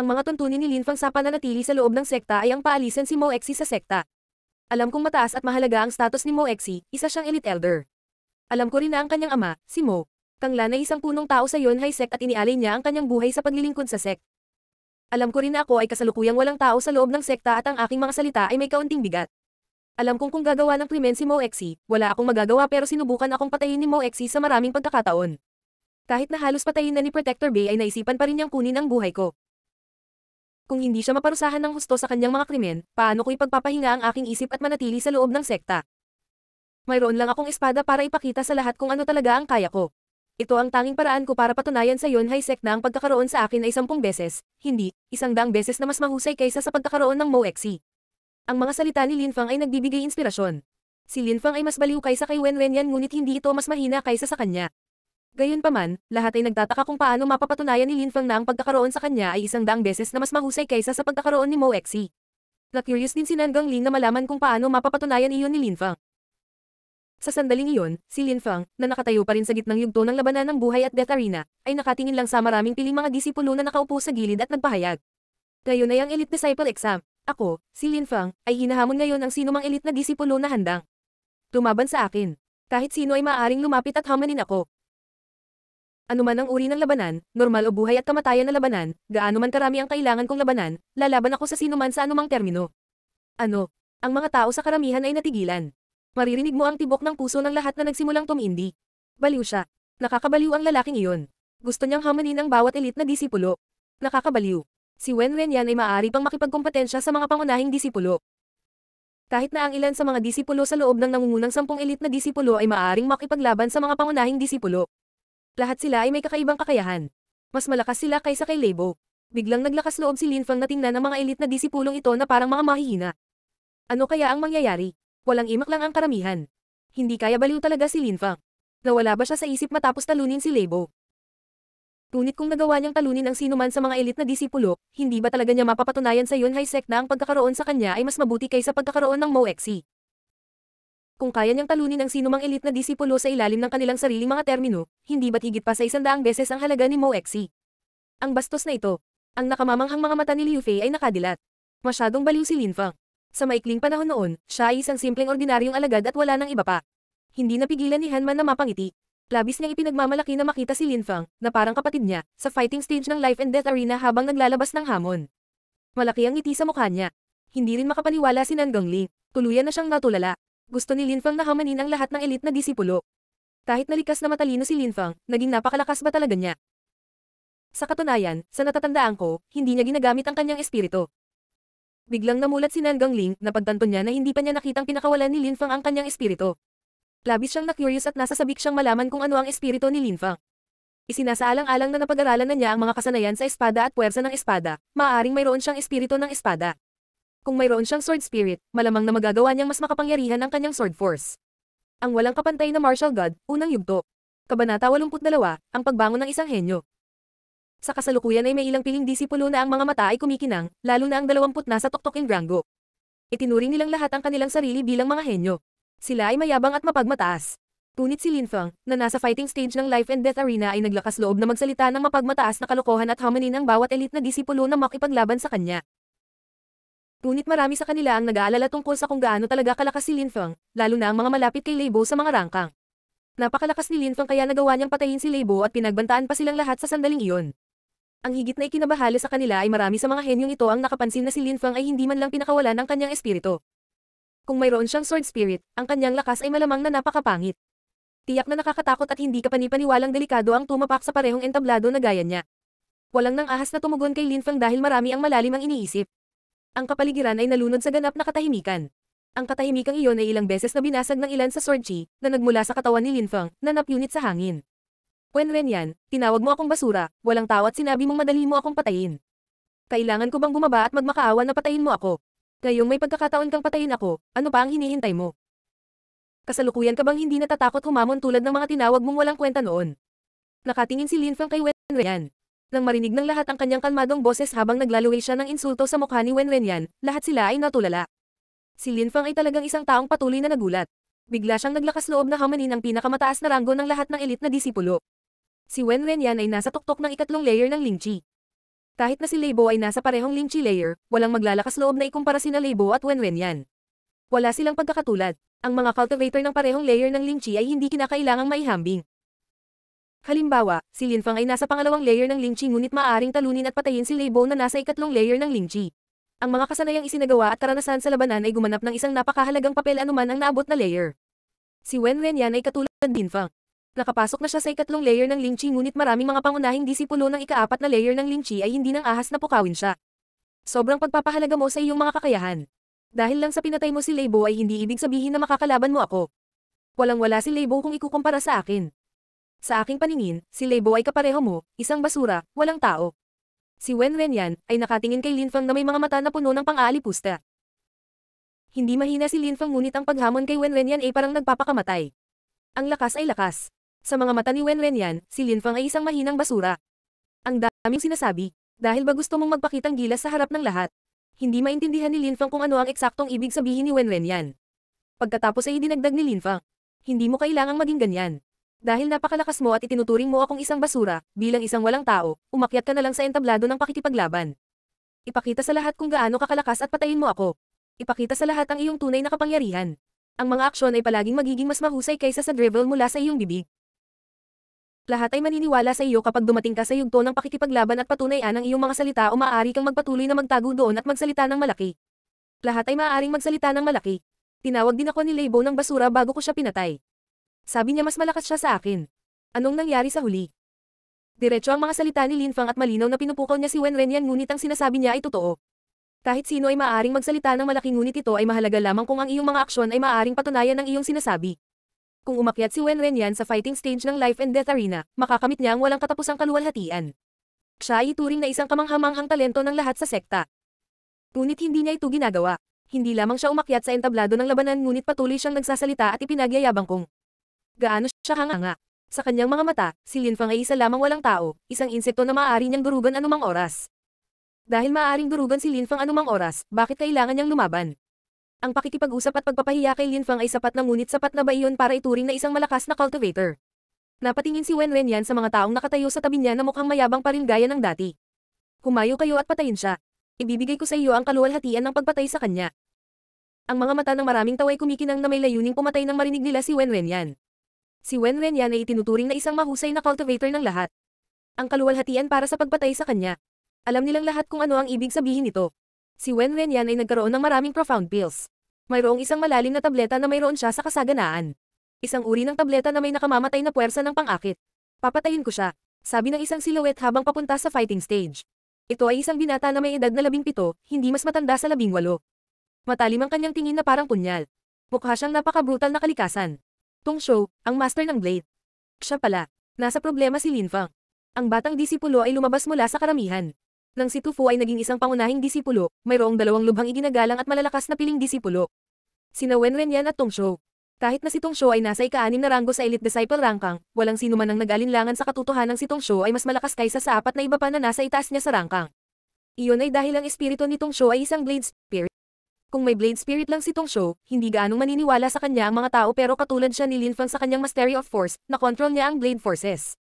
Ang mga tuntunin ni Linfeng sa pananatili sa loob ng sekta ay ang paalisin si Mo Exi sa sekta. Alam kong mataas at mahalaga ang status ni Mo Exi, isa siyang elite elder. Alam ko rin na ang kanyang ama, si Mo, Kanglan ay isang punong tao sa Yonhai Sect at inialay niya ang kanyang buhay sa paglilingkod sa sect. Alam ko rin na ako ay kasalukuyang walang tao sa loob ng sekta at ang aking mga salita ay may kaunting bigat. Alam kong kung gagawa ng krimen si Mo wala akong magagawa pero sinubukan akong patayin ni Mo sa maraming pagkakataon. Kahit na halos patayin na ni Protector Bay ay naisipan pa rin niyang kunin ang buhay ko. Kung hindi siya maparusahan ng husto sa kanyang mga krimen, paano ko ipagpapahinga ang aking isip at manatili sa loob ng sekta? Mayroon lang akong espada para ipakita sa lahat kung ano talaga ang kaya ko. Ito ang tanging paraan ko para patunayan sa Yon Haisek na ang pagkakaroon sa akin ay sampung beses, hindi, isang daang beses na mas mahusay kaysa sa pagkakaroon ng Moexi. Ang mga salita ni Lin Fang ay nagbibigay inspirasyon. Si Lin Fang ay mas baliw kaysa kay Wen Renyan ngunit hindi ito mas mahina kaysa sa kanya. Gayunpaman, lahat ay nagtataka kung paano mapapatunayan ni Lin Fang na ang pagkakaroon sa kanya ay isang daang beses na mas mahusay kaysa sa pagkakaroon ni Moexi. Na-curious din si Nangang Ling na malaman kung paano mapapatunayan iyon ni Lin Fang. Sa sandaling iyon, si Lin Fang, na nakatayo pa rin sa gitnang yugto ng labanan ng buhay at death arena, ay nakatingin lang sa maraming piling mga disipulo na nakaupo sa gilid at nagpahayag. Ngayon ay ang elite disciple exam. Ako, si Lin Fang, ay hinahamon ngayon ang sinumang elite na disipulo na handang. Tumaban sa akin. Kahit sino ay maaaring lumapit at hamanin ako. Ano man ang uri ng labanan, normal o buhay at kamatayan na labanan, gaano man karami ang kailangan kong labanan, lalaban ako sa sinuman sa anumang termino. Ano? Ang mga tao sa karamihan ay natigilan. Maririnig mo ang tibok ng puso ng lahat na nagsimulang tumindi. Baliw siya. Nakakabaliw ang lalaking iyon. Gusto niyang hamanin ang bawat elite na disipulo. Nakakabaliw. Si Wen Renyan ay maaari pang makipagkompetensya sa mga pangunahing disipulo. Kahit na ang ilan sa mga disipulo sa loob ng nangungunang sampung elite na disipulo ay maaaring makipaglaban sa mga pangunahing disipulo. Lahat sila ay may kakaibang kakayahan. Mas malakas sila kaysa kay Leibo. Biglang naglakas loob si Lin Fang na tingnan ang mga elite na disipulong ito na parang mga mahihina. Ano kaya ang mangyayari? walang imak lang ang karamihan. Hindi kaya baliw talaga si Linfa. Nawala ba siya sa isip matapos talunin si Lebo? Ngunit kung nagawa niyang talunin ang sinuman sa mga elit na disipulo, hindi ba talaga niya mapapatunayan sa Yun Haisek na ang pagkakaroon sa kanya ay mas mabuti kaysa pagkakaroon ng Moexi? Kung kaya niyang talunin ang sinumang elit na disipulo sa ilalim ng kanilang sariling mga termino, hindi ba't higit pa sa isandaang beses ang halaga ni Moexi? Ang bastos na ito. Ang nakamamanghang mga mata ni Liu Fei ay nakadilat. Masyadong baliw si Linfa. Sa maikling panahon noon, siya ay isang simpleng ordinaryong alagad at wala nang iba pa. Hindi napigilan ni Hanman na mapangiti. Labis niyang ipinagmamalaki na makita si Lin Fang, na parang kapatid niya, sa fighting stage ng life and death arena habang naglalabas ng hamon. Malaki ang ngiti sa mukha niya. Hindi rin makapaniwala si Nan Gongling. Tuluyan na siyang natulala. Gusto ni Lin Fang na hamanin ang lahat ng elite na disipulo. Kahit nalikas na matalino si Lin Fang, naging napakalakas ba talaga niya? Sa katunayan, sa natatandaan ko, hindi niya ginagamit ang kanyang espiritu. Biglang namulat si Nangang Ling, napagtanto niya na hindi pa niya nakitang pinakawalan ni Linfang ang kanyang espirito. Labis siyang na-curious at nasasabik siyang malaman kung ano ang espirito ni Linfang. Isinasaalang-alang na napag-aralan na niya ang mga kasanayan sa espada at puwersa ng espada, maaaring mayroon siyang espirito ng espada. Kung mayroon siyang sword spirit, malamang na magagawa niyang mas makapangyarihan ang kanyang sword force. Ang walang kapantay na martial god, unang yugto. Kabanata 82, ang pagbangon ng isang henyo. Sa kasalukuyan ay may ilang piling disipulo na ang mga mata ay kumikinang, lalo na ang dalawamput na sa toktoking ranggo. Itinuring nilang lahat ang kanilang sarili bilang mga henyo. Sila ay mayabang at mapagmataas. Ngunit si Lin Feng, na nasa fighting stage ng life and death arena ay naglakas loob na magsalita ng mapagmataas na kalokohan at hamanin ang bawat elite na disipulo na makipaglaban sa kanya. Ngunit marami sa kanila ang nag-aalala tungkol sa kung gaano talaga kalakas si Lin Feng, lalo na ang mga malapit kay Leibo sa mga rangkang. Napakalakas ni Lin Feng kaya nagawa niyang patayin si Leibo at pinagbantaan pa silang lahat sa sandaling iyon. Ang higit na ikinabahalo sa kanila ay marami sa mga henyong ito ang nakapansin na si Lin Fang ay hindi man lang pinakawalan ng kanyang espiritu. Kung mayroon siyang sword spirit, ang kanyang lakas ay malamang na napakapangit. Tiyak na nakakatakot at hindi kapanipaniwalang delikado ang tumapak sa parehong entablado na gaya niya. Walang nang ahas na tumugon kay Lin Fang dahil marami ang malalim ang iniisip. Ang kapaligiran ay nalunod sa ganap na katahimikan. Ang katahimikang iyon ay ilang beses na binasag ng ilan sa sword chi, na nagmula sa katawan ni Lin Fang, na napunit sa hangin. Wenwen yan, tinawag mo akong basura, walang tawa at sinabi mong madali mo akong patayin. Kailangan ko bang bumaba at magmakaawa na patayin mo ako? Ngayong may pagkakataon kang patayin ako, ano pa ang hinihintay mo? Kasalukuyan ka bang hindi natatakot humamon tulad ng mga tinawag mong walang kwenta noon? Nakatingin si Lin Feng kay Wen Wenwen. Nang marinig ng lahat ang kanyang kalmadong boses habang naglaluway siya ng insulto sa mukha ni Wen yan, lahat sila ay natulala. Si Lin Feng ay talagang isang taong patuloy na nagulat. Bigla siyang naglakas loob na hamanin ang pinakamataas na ranggo ng lahat ng elit na disipulo. Si Wenwen yan ay nasa tuktok ng ikatlong layer ng Lingchi. Kahit na si Leibo ay nasa parehong Lingchi layer, walang maglalakas loob na ikumpara si na Leibo at Wenwen yan. Wala silang pagkakatulad. Ang mga cultivator ng parehong layer ng Lingchi ay hindi kinakailangang maihambing. Halimbawa, si Lin Fang ay nasa pangalawang layer ng Lingchi ngunit maaring talunin at patayin si Leibo na nasa ikatlong layer ng Lingchi. Ang mga kasanayang isinagawa at karanasan sa labanan ay gumanap ng isang napakahalagang papel anuman ang naabot na layer. Si Wenwen yan ay katulad ng Fang. Nakapasok na siya sa ikatlong layer ng lingchi ngunit maraming mga pangunahing disipulo ng ikaapat na layer ng lingchi ay hindi nang ahas na pukawin siya. Sobrang pagpapahalaga mo sa iyong mga kakayahan. Dahil lang sa pinatay mo si Leibo ay hindi ibig sabihin na makakalaban mo ako. Walang-wala si Leibo kung ikukumpara sa akin. Sa aking paningin, si Leibo ay kapareho mo, isang basura, walang tao. Si Wen Renyan ay nakatingin kay Linfang na may mga mata na puno ng pang-aalipusta. Hindi mahina si Linfang ngunit ang paghamon kay Wen Renyan ay parang nagpapakamatay. Ang lakas ay lakas. Sa mga mata ni Wenren yan, si Fang ay isang mahinang basura. Ang daming sinasabi, dahil ba gusto mong magpakitang gilas sa harap ng lahat? Hindi maintindihan ni Lin Fang kung ano ang eksaktong ibig sabihin ni Wenren yan. Pagkatapos ay dinagdag ni Lin Fang, hindi mo kailangang maging ganyan. Dahil napakalakas mo at itinuturing mo akong isang basura, bilang isang walang tao, umakyat ka na lang sa entablado ng pakikipaglaban. Ipakita sa lahat kung gaano kakalakas at patayin mo ako. Ipakita sa lahat ang iyong tunay na kapangyarihan. Ang mga aksyon ay palaging magiging mas mahusay kaysa sa drivel mula sa iyong bibig. Lahat ay maniniwala sa iyo kapag dumating ka sa yugto ng pakikipaglaban at patunayan ang iyong mga salita o maaari kang magpatuloy na magtago doon at magsalita ng malaki. Lahat ay maaaring magsalita ng malaki. Tinawag din ako ni Leibo ng basura bago ko siya pinatay. Sabi niya mas malakas siya sa akin. Anong nangyari sa huli? Diretso ang mga salita ni Linfang at malinaw na pinupukaw niya si Wen Renyan ngunit ang sinasabi niya ay totoo. Kahit sino ay maaaring magsalita ng malaki ngunit ito ay mahalaga lamang kung ang iyong mga aksyon ay maaaring patunayan ng iyong sinasabi. Kung umakyat si Wen Renyan sa fighting stage ng life and death arena, makakamit niya ang walang katapusang kaluwalhatian. Siya ay ituring na isang kamanghamanghang talento ng lahat sa sekta. Ngunit hindi niya ito ginagawa. Hindi lamang siya umakyat sa entablado ng labanan ngunit patuloy siyang nagsasalita at ipinagyayabang kung gaano siya hanganga. Sa kanyang mga mata, si Lin Fang ay isa lamang walang tao, isang insekto na maaari niyang durugan anumang oras. Dahil maaaring durugan si Lin Fang anumang oras, bakit kailangan niyang lumaban? Ang pakikipag-usap at pagpapahiya kay Lin Fang ay sapat na ngunit sapat na ba iyon para ituring na isang malakas na cultivator. Napatingin si Wen Ren yan sa mga taong nakatayo sa tabi niya na mukhang mayabang pa rin gaya ng dati. Humayo kayo at patayin siya. Ibibigay ko sa iyo ang kaluwalhatian ng pagpatay sa kanya. Ang mga mata ng maraming tao ay kumikinang na may layuning pumatay nang marinig nila si Wen Ren yan. Si Wen Ren yan ay itinuturing na isang mahusay na cultivator ng lahat. Ang kaluwalhatian para sa pagpatay sa kanya. Alam nilang lahat kung ano ang ibig sabihin nito. Si Wen Wenyan ay nagkaroon ng maraming profound pills. Mayroong isang malalim na tableta na mayroon siya sa kasaganaan. Isang uri ng tableta na may nakamamatay na puwersa ng pangakit. Papatayin ko siya, sabi ng isang silhouette habang papunta sa fighting stage. Ito ay isang binata na may edad na labing pito, hindi mas matanda sa labing walo. Matalim ang kanyang tingin na parang punyal. Mukha siyang napaka-brutal na kalikasan. Tung Shou, ang master ng blade. Siya pala, nasa problema si Lin Fang. Ang batang disipulo ay lumabas mula sa karamihan. Nang si Tufu ay naging isang pangunahing disipulo, mayroong dalawang lubhang iginagalang at malalakas na piling disipulo. Sina Wenren yan at Tong Tongshou. Kahit na si Tong Tongshou ay nasa ikaanim na ranggo sa Elite Disciple Rankang, walang sino man ang nag-alinlangan sa katotohanan si Tong Tongshou ay mas malakas kaysa sa apat na iba pa na nasa itaas niya sa rankang. Iyon ay dahil ang espiritu ni Tongshou ay isang Blade Spirit. Kung may Blade Spirit lang si Tong Tongshou, hindi gaanong maniniwala sa kanya ang mga tao pero katulad siya ni Lin Linfang sa kanyang Mastery of Force, na control niya ang Blade Forces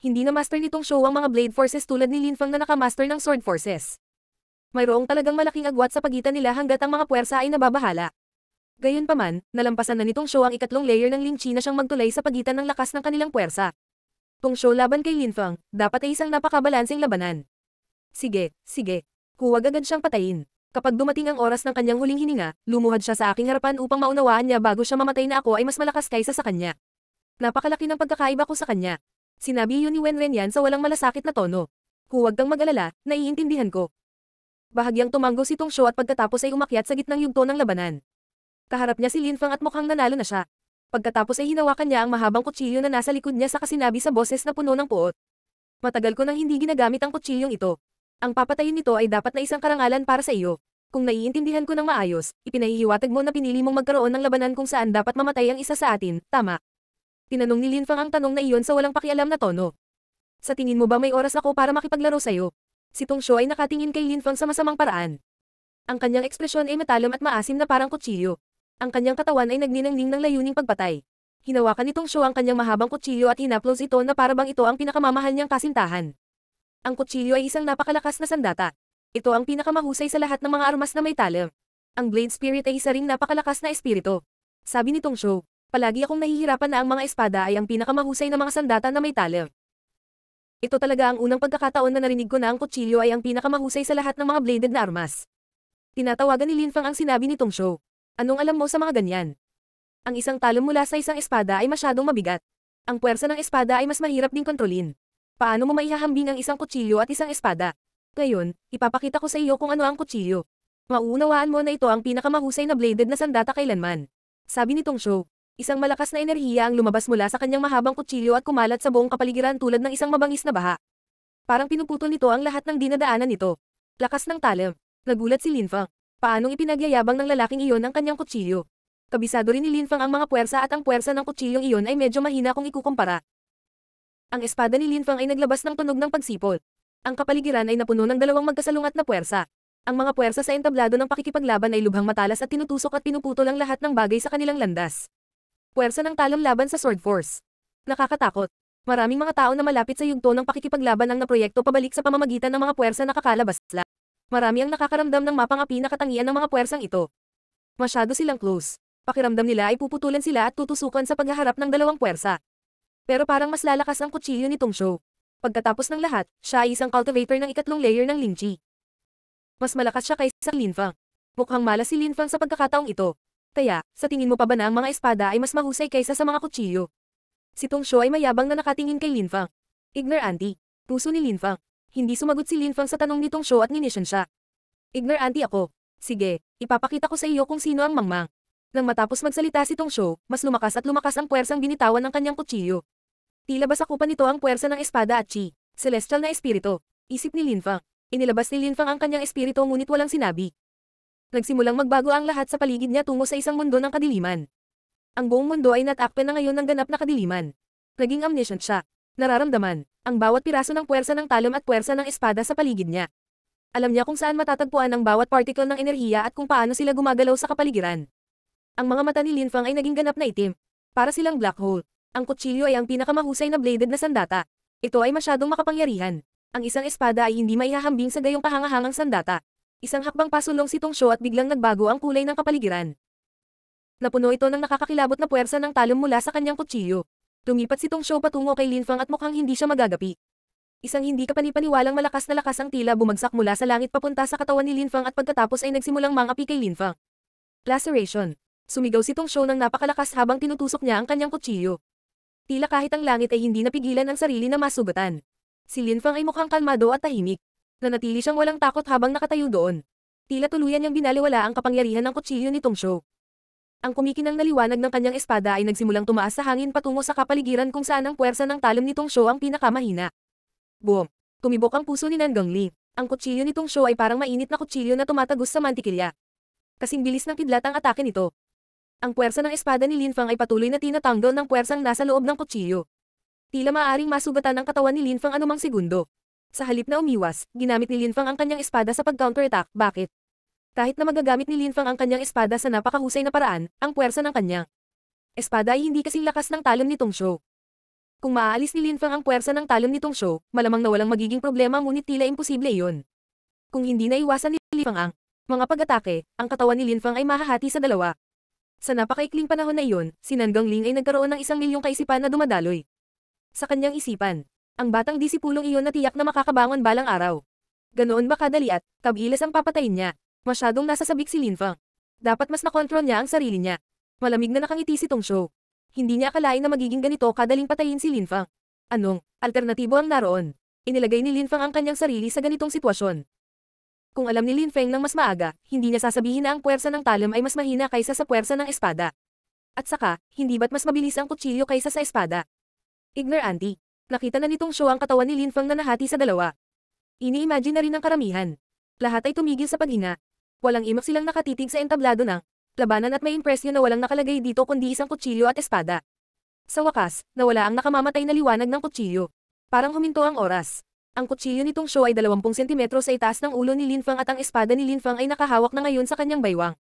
hindi na master nitong show ang mga Blade Forces tulad ni Lin Fang na nakamaster ng Sword Forces. Mayroong talagang malaking agwat sa pagitan nila hanggat ang mga puwersa ay nababahala. Gayunpaman, nalampasan na nitong show ang ikatlong layer ng Lin Chi na siyang magtulay sa pagitan ng lakas ng kanilang puwersa. Kung show laban kay Lin Fang, dapat ay isang napakabalansing labanan. Sige, sige. Huwag agad siyang patayin. Kapag dumating ang oras ng kanyang huling hininga, lumuhad siya sa aking harapan upang maunawaan niya bago siya mamatay na ako ay mas malakas kaysa sa kanya. Napakalaki ng pagkakaiba ko sa kanya. Sinabi yun ni Wenren yan sa walang malasakit na tono. Huwag kang mag-alala, naiintindihan ko. Bahagyang tumanggo si Tong Shou at pagkatapos ay umakyat sa gitnang yugto ng labanan. Kaharap niya si Lin Fang at mukhang nanalo na siya. Pagkatapos ay hinawakan niya ang mahabang kutsilyo na nasa likod niya sa kasinabi sa boses na puno ng puot. Matagal ko nang hindi ginagamit ang kutsilyong ito. Ang papatayin nito ay dapat na isang karangalan para sa iyo. Kung naiintindihan ko ng maayos, ipinahihiwatag mo na pinili mong magkaroon ng labanan kung saan dapat mamatay ang isa sa atin, tama. Tinanong ni Lin Fang ang tanong na iyon sa walang pakialam na tono. Sa tingin mo ba may oras ako para makipaglaro sa'yo? Si Tong Shou ay nakatingin kay Lin Fang sa masamang paraan. Ang kanyang ekspresyon ay matalam at maasim na parang kutsilyo. Ang kanyang katawan ay nagninangning ng layuning pagpatay. Hinawakan ni Tong Shou ang kanyang mahabang kutsilyo at hinaplos ito na parabang ito ang pinakamamahal niyang kasintahan. Ang kutsilyo ay isang napakalakas na sandata. Ito ang pinakamahusay sa lahat ng mga armas na may talam. Ang Blade Spirit ay isa ring napakalakas na espiritu. Sabi ni Tong Shou palagi akong nahihirapan na ang mga espada ay ang pinakamahusay na mga sandata na may talent. Ito talaga ang unang pagkakataon na narinig ko na ang kutsilyo ay ang pinakamahusay sa lahat ng mga bladed na armas. Tinatawagan ni Lin Fang ang sinabi ni Tong Shou. Anong alam mo sa mga ganyan? Ang isang talo mula sa isang espada ay masyadong mabigat. Ang puwersa ng espada ay mas mahirap ding kontrolin. Paano mo maihahambing ang isang kutsilyo at isang espada? Ngayon, ipapakita ko sa iyo kung ano ang kutsilyo. Mauunawaan mo na ito ang pinakamahusay na bladed na sandata kailanman. Sabi ni Tong Shou isang malakas na enerhiya ang lumabas mula sa kanyang mahabang kutsilyo at kumalat sa buong kapaligiran tulad ng isang mabangis na baha. Parang pinuputol nito ang lahat ng dinadaanan nito. Lakas ng talem. Nagulat si Linfang. Paanong ipinagyayabang ng lalaking iyon ang kanyang kutsilyo? Kabisado rin ni Linfang ang mga puwersa at ang puwersa ng kutsilyong iyon ay medyo mahina kung ikukumpara. Ang espada ni Linfang ay naglabas ng tunog ng pagsipol. Ang kapaligiran ay napuno ng dalawang magkasalungat na puwersa. Ang mga puwersa sa entablado ng pakikipaglaban ay lubhang matalas at tinutusok at pinuputol ang lahat ng bagay sa kanilang landas. Puwersa ng talong laban sa Sword Force. Nakakatakot. Maraming mga tao na malapit sa yugto ng pakikipaglaban ang naproyekto pabalik sa pamamagitan ng mga puwersa na kakalabasla. Marami ang nakakaramdam ng mapangapi na katangian ng mga puwersang ito. Masyado silang close. Pakiramdam nila ay puputulan sila at tutusukan sa paghaharap ng dalawang puwersa. Pero parang mas lalakas ang kutsilyo nitong show. Pagkatapos ng lahat, siya ay isang cultivator ng ikatlong layer ng Lingchi. Mas malakas siya kaysa sa Linfang. Mukhang malas si Linfang sa pagkakataong ito. Kaya, sa tingin mo pa ba na ang mga espada ay mas mahusay kaysa sa mga kutsilyo? Si Tong Tongsho ay mayabang na nakatingin kay Lin Linfang. Ignorante. Puso ni Lin Fang. Hindi sumagot si Lin Fang sa tanong ni Tongsho at ninisyon siya. Ignorante ako. Sige, ipapakita ko sa iyo kung sino ang mangmang. Nang matapos magsalita si Tong Tongsho, mas lumakas at lumakas ang puwersang binitawan ng kanyang kutsilyo. Tila ba sakupan nito ang puwersa ng espada at chi, celestial na espirito. Isip ni Lin Fang. Inilabas ni Lin Fang ang kanyang espirito ngunit walang sinabi. Nagsimulang magbago ang lahat sa paligid niya tungo sa isang mundo ng kadiliman. Ang buong mundo ay natakpe na ngayon ng ganap na kadiliman. Naging omniscient siya. Nararamdaman ang bawat piraso ng puwersa ng talon at puwersa ng espada sa paligid niya. Alam niya kung saan matatagpuan ang bawat particle ng enerhiya at kung paano sila gumagalaw sa kapaligiran. Ang mga mata ni Lin Fang ay naging ganap na itim. Para silang black hole. Ang kutsilyo ay ang pinakamahusay na bladed na sandata. Ito ay masyadong makapangyarihan. Ang isang espada ay hindi maihahambing sa gayong kahangahangang sandata. Isang hakbang pasulong si Tong Shou at biglang nagbago ang kulay ng kapaligiran. Napuno ito ng nakakakilabot na puwersa ng talom mula sa kanyang kutsilyo. Tumipat si Tong Shou patungo kay Lin Fang at mukhang hindi siya magagapi. Isang hindi kapanipaniwalang malakas na lakas ang tila bumagsak mula sa langit papunta sa katawan ni Lin Fang at pagkatapos ay nagsimulang mangapi kay Lin Fang. Laceration. Sumigaw si Tong Shou ng napakalakas habang tinutusok niya ang kanyang kutsilyo. Tila kahit ang langit ay hindi napigilan ang sarili na masugatan. Si Lin Fang ay mukhang kalmado at tahimik. Nanatili siyang walang takot habang nakatayo doon. Tila tuluyan niyang binaliwala ang kapangyarihan ng kutsilyo ni Tongshou. Ang kumikinang na liwanag ng kanyang espada ay nagsimulang tumaas sa hangin patungo sa kapaligiran kung saan ang puwersa ng talim ni Tongshou ang pinakamahina. Boom! Tumibok ang puso ni Nangang Li. Ang kutsilyo ni Tongshou ay parang mainit na kutsilyo na tumatagos sa mantikilya. Kasing bilis ng kidlat ang atake nito. Ang puwersa ng espada ni Lin Fang ay patuloy na tinatanggol ng puwersang nasa loob ng kutsilyo. Tila maaaring masugatan ang katawan ni Lin Fang anumang segundo. Sa halip na umiwas, ginamit ni Lin Fang ang kanyang espada sa pag-counterattack. Bakit? Kahit na magagamit ni Lin Fang ang kanyang espada sa napakahusay na paraan, ang puwersa ng kanyang espada ay hindi kasing lakas ng talon nitong show. Kung maaalis ni Lin Fang ang puwersa ng talon nitong show, malamang na walang magiging problema ngunit tila imposible yon. Kung hindi naiwasan ni Lin Fang ang mga pag-atake, ang katawan ni Lin Fang ay mahahati sa dalawa. Sa napakaikling panahon na iyon, si Nangang Ling ay nagkaroon ng isang milyong kaisipan na dumadaloy. Sa kanyang isipan, ang batang disipulong iyon na tiyak na makakabangon balang araw. Ganoon ba kadali at, kabilis ang papatayin niya. Masyadong nasa sabik si Lin Dapat mas nakontrol niya ang sarili niya. Malamig na nakangiti si Tong Shou. Hindi niya akalain na magiging ganito kadaling patayin si Lin Anong, alternatibo ang naroon? Inilagay ni Linfang ang kanyang sarili sa ganitong sitwasyon. Kung alam ni Lin Feng ng mas maaga, hindi niya sasabihin na ang puwersa ng talim ay mas mahina kaysa sa puwersa ng espada. At saka, hindi ba't mas mabilis ang kutsilyo kaysa sa espada? Ignoranti, Nakita na nitong show ang katawan ni Lin Feng na nahati sa dalawa. Ini-imagine na rin ng karamihan. Lahat ay tumigil sa paghinga. Walang imak silang nakatitig sa entablado ng labanan at may impresyon na walang nakalagay dito kundi isang kutsilyo at espada. Sa wakas, nawala ang nakamamatay na liwanag ng kutsilyo. Parang huminto ang oras. Ang kutsilyo nitong show ay 20 cm sa itaas ng ulo ni Lin Feng at ang espada ni Lin Feng ay nakahawak na ngayon sa kanyang baywang.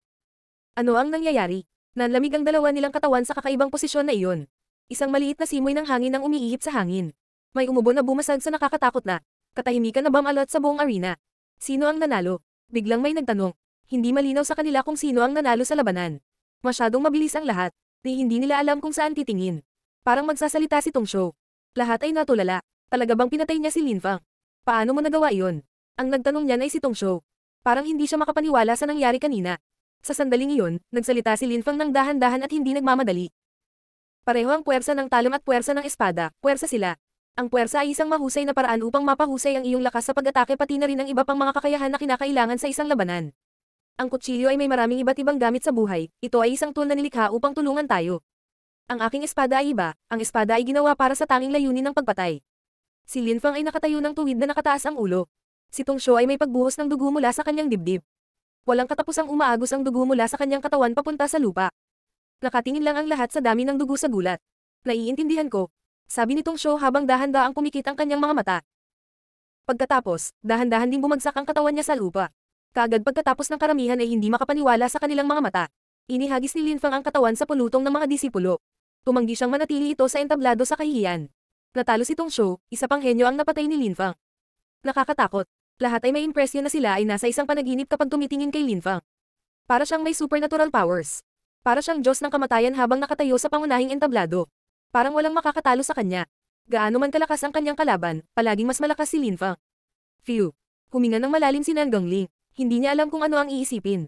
Ano ang nangyayari? Nanlamig ang dalawa nilang katawan sa kakaibang posisyon na iyon. Isang maliit na simoy ng hangin ang umiihip sa hangin. May umubo na bumasag sa nakakatakot na katahimikan na bumalot sa buong arena. Sino ang nanalo? Biglang may nagtanong. Hindi malinaw sa kanila kung sino ang nanalo sa labanan. Masyadong mabilis ang lahat, ni hindi nila alam kung saan titingin. Parang magsasalita si Tong Show. Lahat ay natulala. Talaga bang pinatay niya si Lin Fang? Paano mo nagawa iyon? Ang nagtanong niya ay si Tong Show. Parang hindi siya makapaniwala sa nangyari kanina. Sa sandaling iyon, nagsalita si Lin Fang ng dahan-dahan at hindi nagmamadali. Pareho ang puwersa ng talim at puwersa ng espada, puwersa sila. Ang puwersa ay isang mahusay na paraan upang mapahusay ang iyong lakas sa pag-atake pati na rin ang iba pang mga kakayahan na kinakailangan sa isang labanan. Ang kutsilyo ay may maraming iba't ibang gamit sa buhay, ito ay isang tool na nilikha upang tulungan tayo. Ang aking espada ay iba, ang espada ay ginawa para sa tanging layunin ng pagpatay. Si Lin Fang ay nakatayo ng tuwid na nakataas ang ulo. Si Tong Shou ay may pagbuhos ng dugo mula sa kanyang dibdib. Walang katapusang umaagos ang dugo mula sa kanyang katawan papunta sa lupa. Nakatingin lang ang lahat sa dami ng dugo sa gulat. Naiintindihan ko. Sabi nitong show habang dahan-daang pumikit ang kanyang mga mata. Pagkatapos, dahan-dahan ding bumagsak ang katawan niya sa lupa. Kaagad pagkatapos ng karamihan ay hindi makapaniwala sa kanilang mga mata. Inihagis ni Linfang ang katawan sa pulutong ng mga disipulo. Tumanggi siyang manatili ito sa entablado sa kahihiyan. Natalo si Tong Show, isa pang henyo ang napatay ni Linfang. Nakakatakot. Lahat ay may impresyon na sila ay nasa isang panaginip kapag tumitingin kay Linfang. Para siyang may supernatural powers. Para siyang Diyos ng kamatayan habang nakatayo sa pangunahing entablado. Parang walang makakatalo sa kanya. Gaano man kalakas ang kanyang kalaban, palaging mas malakas si Lin Fang. Phew. Huminga ng malalim si Nanggang Ling. Hindi niya alam kung ano ang iisipin.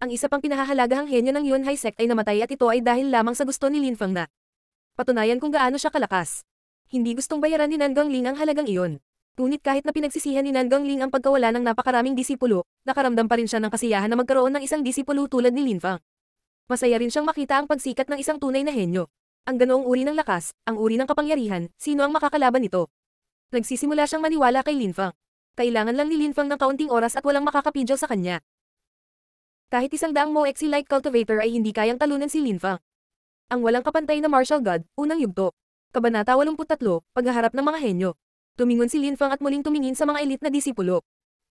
Ang isa pang pinahahalagahang henyo ng Yun Yunhai sect ay namatay at ito ay dahil lamang sa gusto ni Lin Fang na patunayan kung gaano siya kalakas. Hindi gustong bayaran ni Nanggang Ling ang halagang iyon. Ngunit kahit na pinagsisihan ni Nanggang Ling ang pagkawala ng napakaraming disipulo, nakaramdam pa rin siya ng kasiyahan na magkaroon ng isang disipulo tulad ni Lin Fang. Masaya rin siyang makita ang pagsikat ng isang tunay na henyo. Ang ganoong uri ng lakas, ang uri ng kapangyarihan, sino ang makakalaban nito? Nagsisimula siyang maniwala kay Linfang. Kailangan lang ni Linfang ng kaunting oras at walang makakapidyo sa kanya. Kahit isang daang Moexi-like cultivator ay hindi kayang talunan si Linfang. Ang walang kapantay na martial god, unang yugto. Kabanata 83, paghaharap ng mga henyo. Tumingon si Linfang at muling tumingin sa mga elite na disipulo.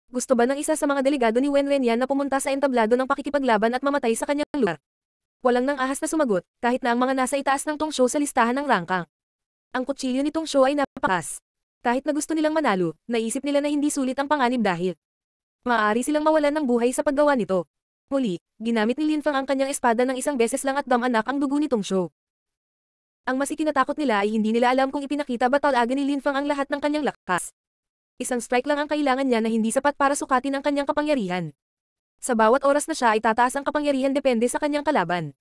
Gusto ba ng isa sa mga delegado ni Wen Renyan na pumunta sa entablado ng pakikipaglaban at mamatay sa kanyang lugar? Walang nang ahas na sumagot, kahit na ang mga nasa itaas ng Show sa listahan ng rangkang. Ang kutsilyo ni Show ay napakas. Kahit na gusto nilang manalo, naisip nila na hindi sulit ang panganib dahil maaari silang mawalan ng buhay sa paggawa nito. Muli, ginamit ni Lin Fang ang kanyang espada ng isang beses lang at damanak ang dugo ni Show. Ang mas ikinatakot nila ay hindi nila alam kung ipinakita ba talaga ni Lin Fang ang lahat ng kanyang lakas. Isang strike lang ang kailangan niya na hindi sapat para sukatin ang kanyang kapangyarihan. Sa bawat oras na siya ay tataas ang kapangyarihan depende sa kanyang kalaban.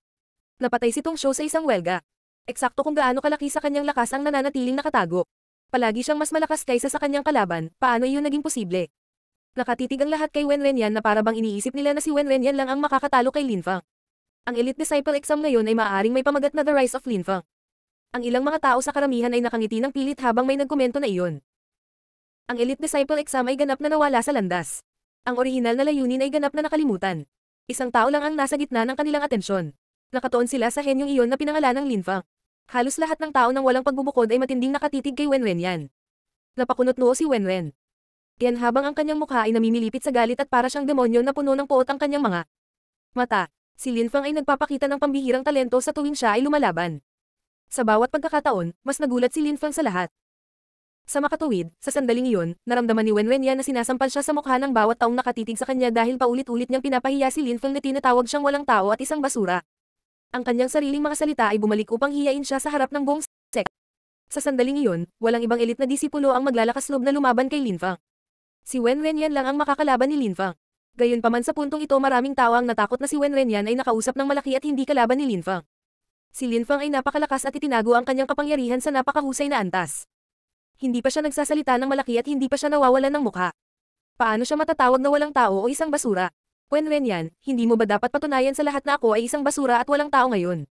Napatay si Tung Shou sa isang welga. Eksakto kung gaano kalaki sa kanyang lakas ang nananatiling nakatago. Palagi siyang mas malakas kaysa sa kanyang kalaban, paano iyon naging posible? Nakatitig ang lahat kay Wen Renyan na para bang iniisip nila na si Wen Renyan lang ang makakatalo kay Lin Linfang. Ang Elite Disciple Exam ngayon ay maaaring may pamagat na The Rise of Lin Linfang. Ang ilang mga tao sa karamihan ay nakangiti ng pilit habang may nagkomento na iyon. Ang Elite Disciple Exam ay ganap na nawala sa landas. Ang orihinal na layunin ay ganap na nakalimutan. Isang tao lang ang nasa gitna ng kanilang atensyon. Nakatuon sila sa henyong iyon na pinangalan ng Linfa. Halos lahat ng tao nang walang pagbubukod ay matinding nakatitig kay Wenwen yan. Napakunot noo si Wenwen. Yan habang ang kanyang mukha ay namimilipit sa galit at para siyang demonyo na puno ng puot ang kanyang mga mata. Si Linfang ay nagpapakita ng pambihirang talento sa tuwing siya ay lumalaban. Sa bawat pagkakataon, mas nagulat si Linfang sa lahat. Sa makatuwid, sa sandaling iyon, naramdaman ni Wenwen niya na sinasampal siya sa mukha ng bawat taong nakatitig sa kanya dahil paulit-ulit niyang pinapahiya si Linfel na tinatawag siyang walang tao at isang basura. Ang kanyang sariling mga salita ay bumalik upang hiyain siya sa harap ng buong sek. Sa sandaling iyon, walang ibang elit na disipulo ang maglalakas loob na lumaban kay Linfang. Si Wenren yan lang ang makakalaban ni Linfang. Gayunpaman sa puntong ito maraming tao ang natakot na si Wenren yan ay nakausap ng malaki at hindi kalaban ni Linfang. Si Linfang ay napakalakas at itinago ang kanyang kapangyarihan sa napakahusay na antas. Hindi pa siya nagsasalita ng malaki at hindi pa siya nawawalan ng mukha. Paano siya matatawag na walang tao o isang basura? When yan, hindi mo ba dapat patunayan sa lahat na ako ay isang basura at walang tao ngayon?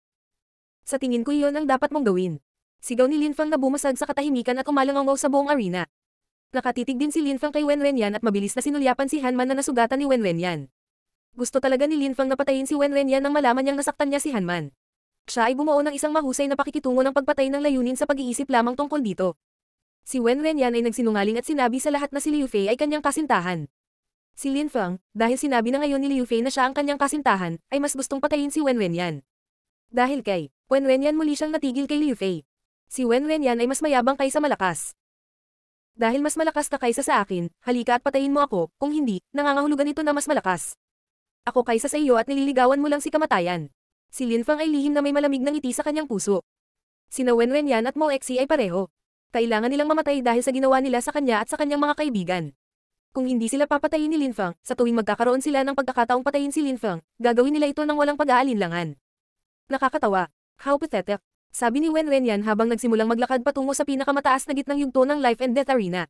Sa tingin ko iyon ang dapat mong gawin. Sigaw ni Linfang na bumasag sa katahimikan at umalangangaw sa buong arena. Nakatitig din si Linfang kay Wenwen Yan at mabilis na sinulyapan si Hanman na nasugatan ni Wenwen Yan. Gusto talaga ni Linfang na patayin si Wenwen Yan nang malaman niyang nasaktan niya si Hanman. Siya ay bumuo ng isang mahusay na pakikitungo ng pagpatay ng layunin sa pag-iisip lamang tungkol dito. Si Wen Renyan ay nagsinungaling at sinabi sa lahat na si Liu Fei ay kanyang kasintahan. Si Lin Feng, dahil sinabi na ngayon ni Liu Fei na siya ang kanyang kasintahan, ay mas gustong patayin si Wen Renyan. Dahil kay Wen Renyan muli siyang natigil kay Liu Fei. Si Wen Renyan ay mas mayabang kaysa malakas. Dahil mas malakas ka kaysa sa akin, halika at patayin mo ako, kung hindi, nangangahulugan ito na mas malakas. Ako kaysa sa iyo at nililigawan mo lang si kamatayan. Si Lin Fang ay lihim na may malamig ng ngiti sa kanyang puso. Sina Wen Renyan at Mo Exi ay pareho. Kailangan nilang mamatay dahil sa ginawa nila sa kanya at sa kanyang mga kaibigan. Kung hindi sila papatayin ni Lin Feng, sa tuwing magkakaroon sila ng pagkakataong patayin si Lin Feng, gagawin nila ito ng walang pag-aalinlangan. Nakakatawa. How pathetic. Sabi ni Wen Renyan habang nagsimulang maglakad patungo sa pinakamataas na gitnang yugto ng life and death arena.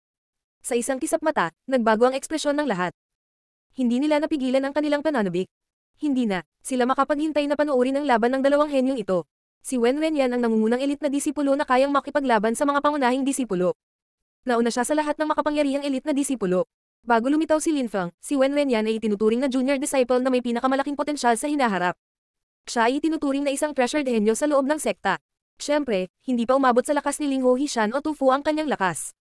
Sa isang kisap mata, nagbago ang ekspresyon ng lahat. Hindi nila napigilan ang kanilang pananabik. Hindi na, sila makapaghintay na panuuri ng laban ng dalawang henyong ito. Si Wen yan ang nangungunang elit na disipulo na kayang makipaglaban sa mga pangunahing disipulo. Nauna siya sa lahat ng makapangyarihang elit na disipulo. Bago lumitaw si Lin Feng, si Wen yan ay itinuturing na junior disciple na may pinakamalaking potensyal sa hinaharap. Siya ay itinuturing na isang treasured henyo sa loob ng sekta. Siyempre, hindi pa umabot sa lakas ni Ling Ho Hishan o Tufu ang kanyang lakas.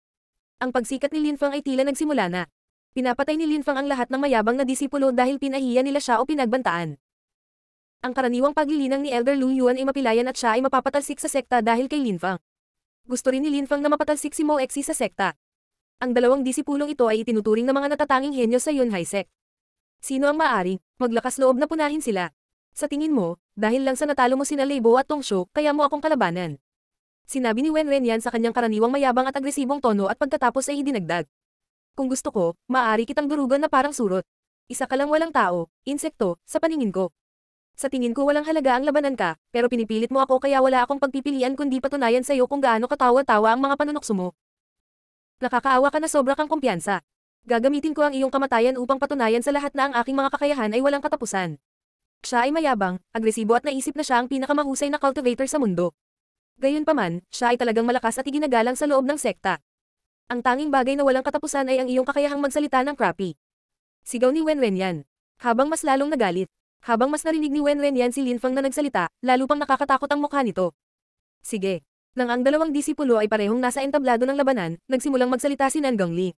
Ang pagsikat ni Lin Feng ay tila nagsimula na. Pinapatay ni Lin Feng ang lahat ng mayabang na disipulo dahil pinahiya nila siya o pinagbantaan. Ang karaniwang paglilinang ni Elder Lu Yuan ay mapilayan at siya ay mapapatalsik sa sekta dahil kay Lin Fang. Gusto rin ni Lin Fang na mapatalsik si Mo Exi sa sekta. Ang dalawang disipulong ito ay itinuturing na mga natatanging henyo sa Yunhai sect. Sino ang maaring maglakas loob na punahin sila? Sa tingin mo, dahil lang sa natalo mo sina Leibo at Tong Tongsho, kaya mo akong kalabanan. Sinabi ni Wen Ren yan sa kanyang karaniwang mayabang at agresibong tono at pagkatapos ay idinagdag. Kung gusto ko, maaari kitang durugan na parang surot. Isa ka lang walang tao, insekto, sa paningin ko. Sa tingin ko walang halaga ang labanan ka, pero pinipilit mo ako kaya wala akong pagpipilian kundi patunayan sa iyo kung gaano katawa-tawa ang mga panunokso mo. Nakakaawa ka na sobra kang kumpiyansa. Gagamitin ko ang iyong kamatayan upang patunayan sa lahat na ang aking mga kakayahan ay walang katapusan. Siya ay mayabang, agresibo at naisip na siya ang pinakamahusay na cultivator sa mundo. Gayunpaman, siya ay talagang malakas at iginagalang sa loob ng sekta. Ang tanging bagay na walang katapusan ay ang iyong kakayahang magsalita ng crappy. Sigaw ni Wenwen yan. Habang mas lalong nagalit, habang mas narinig ni Wenwen yan si Lin Fang na nagsalita, lalo pang nakakatakot ang mukha nito. Sige. Nang ang dalawang disipulo ay parehong nasa entablado ng labanan, nagsimulang magsalita si Nangang Li.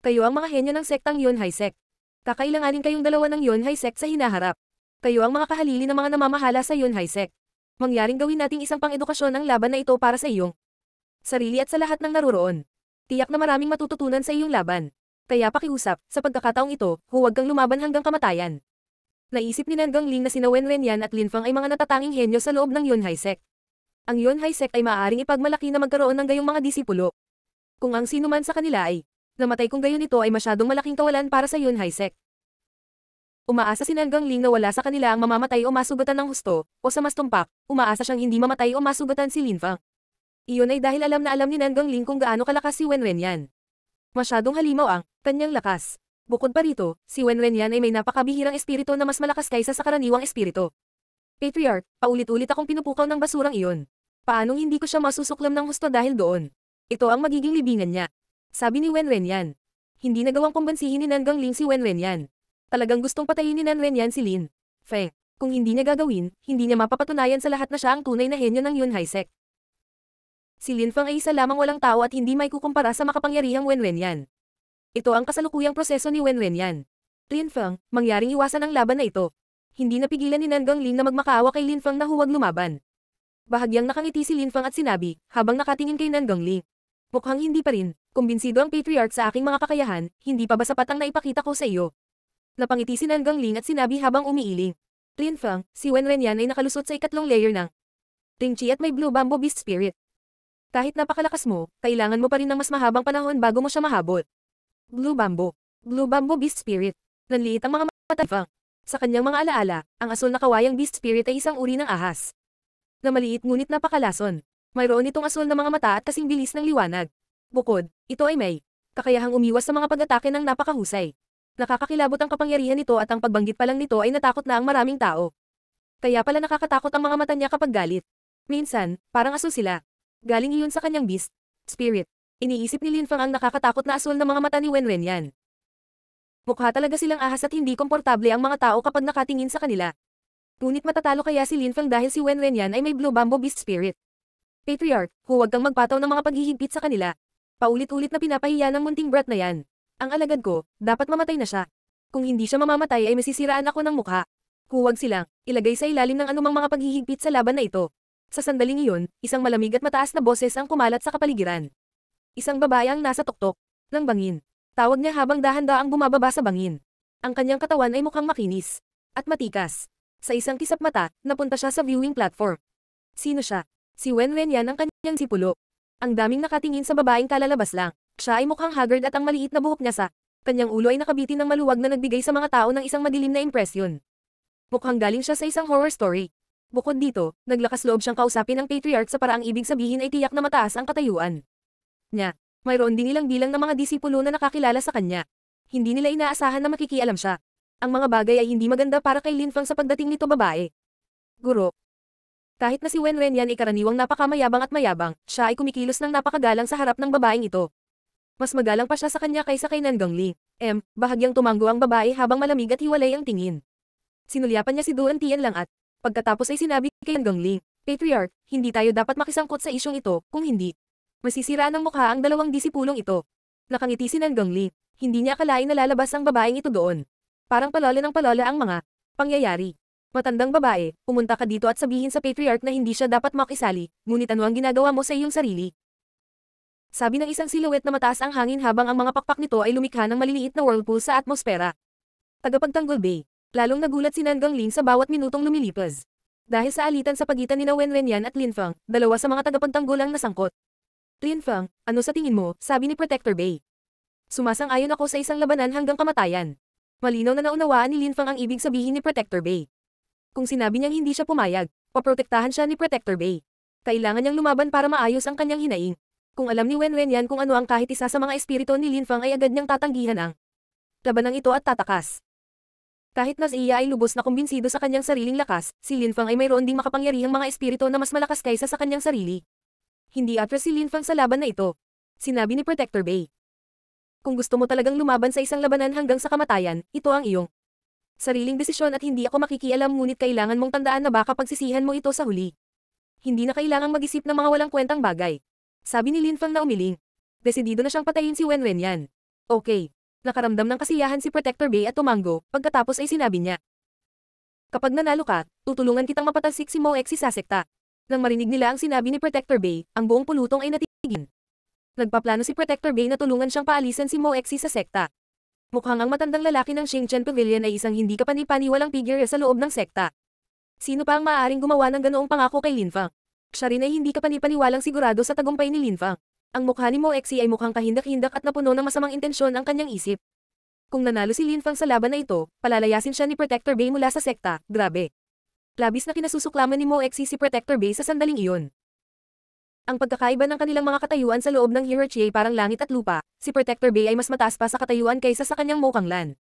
Kayo ang mga henyo ng sektang Yun Hai Sect. Kakailanganin kayong dalawa ng Yun Hai Sect sa hinaharap. Kayo ang mga kahalili ng mga namamahala sa Yun Hai Sect. Mangyaring gawin nating isang pang-edukasyon ang laban na ito para sa iyong sarili at sa lahat ng naruroon. Tiyak na maraming matututunan sa iyong laban. Kaya pakiusap, sa pagkakataong ito, huwag kang lumaban hanggang kamatayan. Naisip ni Nanggang Ling na sina Wenren Yan at Linfang ay mga natatanging henyo sa loob ng Yonhai Sect. Ang Yonhai Sect ay maaaring ipagmalaki na magkaroon ng gayong mga disipulo. Kung ang sino man sa kanila ay namatay kung gayon ito ay masyadong malaking kawalan para sa Yonhai Sect. Umaasa si Nanggang Ling na wala sa kanila ang mamamatay o masugatan ng husto, o sa mas tumpak, umaasa siyang hindi mamatay o masugatan si Linfang. Iyon ay dahil alam na alam ni Nanggang Ling kung gaano kalakas si Wenren Yan. Masyadong halimaw ang kanyang lakas. Bukod pa rito, si Wen Renyan ay may napakabihirang espiritu na mas malakas kaysa sa karaniwang espiritu. Patriarch, paulit-ulit akong pinupukaw ng basurang iyon. Paanong hindi ko siya masusuklam ng husto dahil doon? Ito ang magiging libingan niya. Sabi ni Wen Renyan. Hindi nagawang pambansihin ni Nangang Ling si Wen Renyan. Talagang gustong patayin ni Nan Renyan si Lin. Feng, kung hindi niya gagawin, hindi niya mapapatunayan sa lahat na siya ang tunay na henyo ng Yun Haisek. Si Lin Feng ay isa lamang walang tao at hindi may kukumpara sa makapangyarihang Wen Renyan. Ito ang kasalukuyang proseso ni Wen Renyan. Lin Feng, mangyaring iwasan ang laban na ito. Hindi napigilan ni Nangang Ling na magmakaawa kay Lin Feng na huwag lumaban. Bahagyang nakangiti si Lin Feng at sinabi, habang nakatingin kay Nangang Ling. Mukhang hindi pa rin, kumbinsido ang patriarch sa aking mga kakayahan, hindi pa ba sapat ang naipakita ko sa iyo. Napangiti si Nangang Ling at sinabi habang umiiling. Lin Feng, si Wen Renyan ay nakalusot sa ikatlong layer ng Ting Chi at may Blue Bamboo Beast Spirit. Kahit napakalakas mo, kailangan mo pa rin ng mas mahabang panahon bago mo siya mahabol. Blue Bamboo. Blue Bamboo Beast Spirit. Nanliit ang mga matafang. Sa kanyang mga alaala, ang asul na kawayang beast spirit ay isang uri ng ahas. Na maliit ngunit napakalason. Mayroon itong asul na mga mata at kasing bilis ng liwanag. Bukod, ito ay may kakayahang umiwas sa mga pag-atake ng napakahusay. Nakakakilabot ang kapangyarihan nito at ang pagbanggit pa lang nito ay natakot na ang maraming tao. Kaya pala nakakatakot ang mga mata niya kapag galit. Minsan, parang aso sila. Galing iyon sa kanyang beast, spirit, Iniisip ni Lin Fang ang nakakatakot na asul na mga mata ni Wenwen yan. Mukha talaga silang ahas at hindi komportable ang mga tao kapag nakatingin sa kanila. Ngunit matatalo kaya si Lin Fang dahil si Wenwen yan ay may Blue Bamboo Beast Spirit. Patriarch, huwag kang magpataw ng mga paghihigpit sa kanila. Paulit-ulit na pinapahiya ng munting brat na yan. Ang alagad ko, dapat mamatay na siya. Kung hindi siya mamamatay ay masisiraan ako ng mukha. Huwag silang, ilagay sa ilalim ng anumang mga paghihigpit sa laban na ito. Sa sandaling iyon, isang malamig at mataas na boses ang kumalat sa kapaligiran. Isang babayang nasa tuktok ng bangin. Tawag niya habang dahan-daang bumababa sa bangin. Ang kanyang katawan ay mukhang makinis at matikas. Sa isang kisap mata, napunta siya sa viewing platform. Sino siya? Si Wen Wen yan ang kanyang sipulo. Ang daming nakatingin sa babaeng kalalabas lang. Siya ay mukhang haggard at ang maliit na buhok niya sa kanyang ulo ay nakabiti ng maluwag na nagbigay sa mga tao ng isang madilim na impresyon. Mukhang galing siya sa isang horror story. Bukod dito, naglakas loob siyang kausapin ang patriarch sa paraang ibig sabihin ay tiyak na mataas ang katayuan niya. Mayroon din ilang bilang ng mga disipulo na nakakilala sa kanya. Hindi nila inaasahan na makikialam siya. Ang mga bagay ay hindi maganda para kay Lin Fang sa pagdating nito babae. Guro. Kahit na si Wen Renyan ay karaniwang napakamayabang at mayabang, siya ay kumikilos ng napakagalang sa harap ng babaeng ito. Mas magalang pa siya sa kanya kaysa kay Nangang Li. M. Bahagyang tumanggo ang babae habang malamig at hiwalay ang tingin. Sinulyapan niya si Duan Tian lang at, pagkatapos ay sinabi kay Nangang Li, Patriarch, hindi tayo dapat makisangkot sa isyong ito, kung hindi, masisira ng mukha ang dalawang disipulong ito. Nakangiti si Nangang Li. Hindi niya akalain na lalabas ang babaeng ito doon. Parang palola ng palola ang mga pangyayari. Matandang babae, pumunta ka dito at sabihin sa patriarch na hindi siya dapat makisali, ngunit ano ang ginagawa mo sa iyong sarili? Sabi ng isang siluwet na mataas ang hangin habang ang mga pakpak nito ay lumikha ng maliliit na whirlpool sa atmosfera. Tagapagtanggol Bay. Lalong nagulat si Nangang Lin sa bawat minutong lumilipas. Dahil sa alitan sa pagitan ni Wen Renyan at Lin Feng, dalawa sa mga tagapagtanggol ang nasangkot. Lin Lianfang, ano sa tingin mo, sabi ni Protector Bay. Sumasang-ayon ako sa isang labanan hanggang kamatayan. Malinaw na naunawaan ni Lin Lianfang ang ibig sabihin ni Protector Bay. Kung sinabi niyang hindi siya pumayag, paprotektahan siya ni Protector Bay. Kailangan niyang lumaban para maayos ang kanyang hinaing. Kung alam ni Wenren yan kung ano ang kahit isa sa mga espiritu ni Lin Linfang ay agad niyang tatanggihan ang labanang ito at tatakas. Kahit na siya ay lubos na kumbinsido sa kanyang sariling lakas, si Lin Linfang ay mayroon ding makapangyarihang mga espiritu na mas malakas kaysa sa kanyang sarili hindi at resilient fang sa laban na ito. Sinabi ni Protector Bay. Kung gusto mo talagang lumaban sa isang labanan hanggang sa kamatayan, ito ang iyong sariling desisyon at hindi ako makikialam ngunit kailangan mong tandaan na baka pagsisihan mo ito sa huli. Hindi na kailangang mag-isip ng mga walang kwentang bagay. Sabi ni Lin Fang na umiling. Desidido na siyang patayin si Wen yan. Okay. Nakaramdam ng kasiyahan si Protector Bay at tumango, pagkatapos ay sinabi niya. Kapag nanalo ka, tutulungan kitang mapatalsik si Mo Exi sa sekta. Nang marinig nila ang sinabi ni Protector Bay, ang buong pulutong ay natigil. Nagpaplano si Protector Bay na tulungan siyang paalisan si Mo Exi sa sekta. Mukhang ang matandang lalaki ng Shengchen Pavilion ay isang hindi kapanipaniwalang figure sa loob ng sekta. Sino pa ang maaaring gumawa ng ganoong pangako kay Linfang? Siya rin ay hindi kapanipaniwalang sigurado sa tagumpay ni Linfang. Ang mukha ni Mo Exi ay mukhang kahindak-hindak at napuno ng masamang intensyon ang kanyang isip. Kung nanalo si Linfang sa laban na ito, palalayasin siya ni Protector Bay mula sa sekta, grabe. Labis na kinasusuklaman ni MoXC si Protector Bay sa sandaling iyon. Ang pagkakaiba ng kanilang mga katayuan sa loob ng hierarchy ay parang langit at lupa, si Protector Bay ay mas mataas pa sa katayuan kaysa sa kanyang Mokanglan.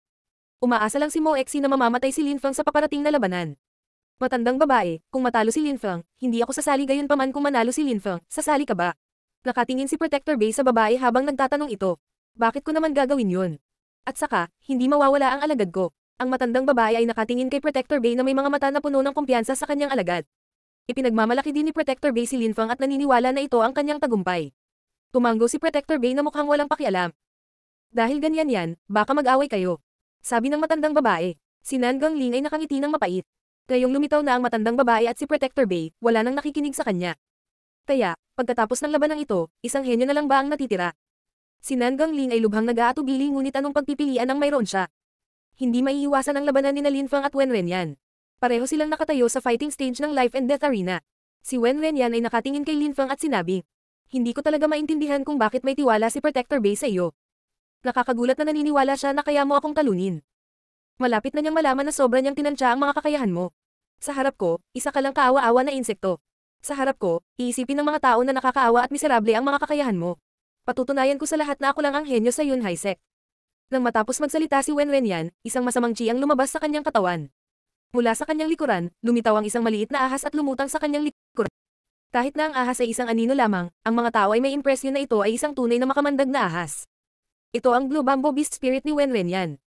Umaasa lang si MoXC na mamamatay si Linfang sa paparating na labanan. Matandang babae, kung matalo si Linfang, hindi ako sasali gayon pa man kung manalo si Linfang, sasali ka ba? Nakatingin si Protector Bay sa babae habang nagtatanong ito. Bakit ko naman gagawin yun? At saka, hindi mawawala ang alagad ko. Ang matandang babae ay nakatingin kay Protector Bay na may mga mata na puno ng kumpiyansa sa kanyang alagad. Ipinagmamalaki din ni Protector Bay si Linfang at naniniwala na ito ang kanyang tagumpay. Tumanggo si Protector Bay na mukhang walang pakialam. Dahil ganyan yan, baka mag-away kayo. Sabi ng matandang babae. Si Nangang Ling ay nakangiti ng mapait. Ngayong lumitaw na ang matandang babae at si Protector Bay, wala nang nakikinig sa kanya. Kaya, pagkatapos ng labanang ito, isang henyo na lang ba ang natitira? Si Nangang Ling ay lubhang nag-aatubili ngunit anong pagpipilian ang mayroon siya hindi maiiwasan ang labanan ni Lin Fang at Wen Renyan. Pareho silang nakatayo sa fighting stage ng life and death arena. Si Wen Renyan ay nakatingin kay Lin Fang at sinabi, Hindi ko talaga maintindihan kung bakit may tiwala si Protector Bay sa iyo. Nakakagulat na naniniwala siya na kaya mo akong talunin. Malapit na niyang malaman na sobra niyang tinansya ang mga kakayahan mo. Sa harap ko, isa ka lang kaawa-awa na insekto. Sa harap ko, iisipin ng mga tao na nakakaawa at miserable ang mga kakayahan mo. Patutunayan ko sa lahat na ako lang ang henyo sa Yun Sect. Nang matapos magsalita si Wen Renyan, isang masamang chi ang lumabas sa kanyang katawan. Mula sa kanyang likuran, lumitaw ang isang maliit na ahas at lumutang sa kanyang likuran. Kahit na ang ahas ay isang anino lamang, ang mga tao ay may impresyon na ito ay isang tunay na makamandag na ahas. Ito ang Blue Bamboo Beast Spirit ni Wen Renyan.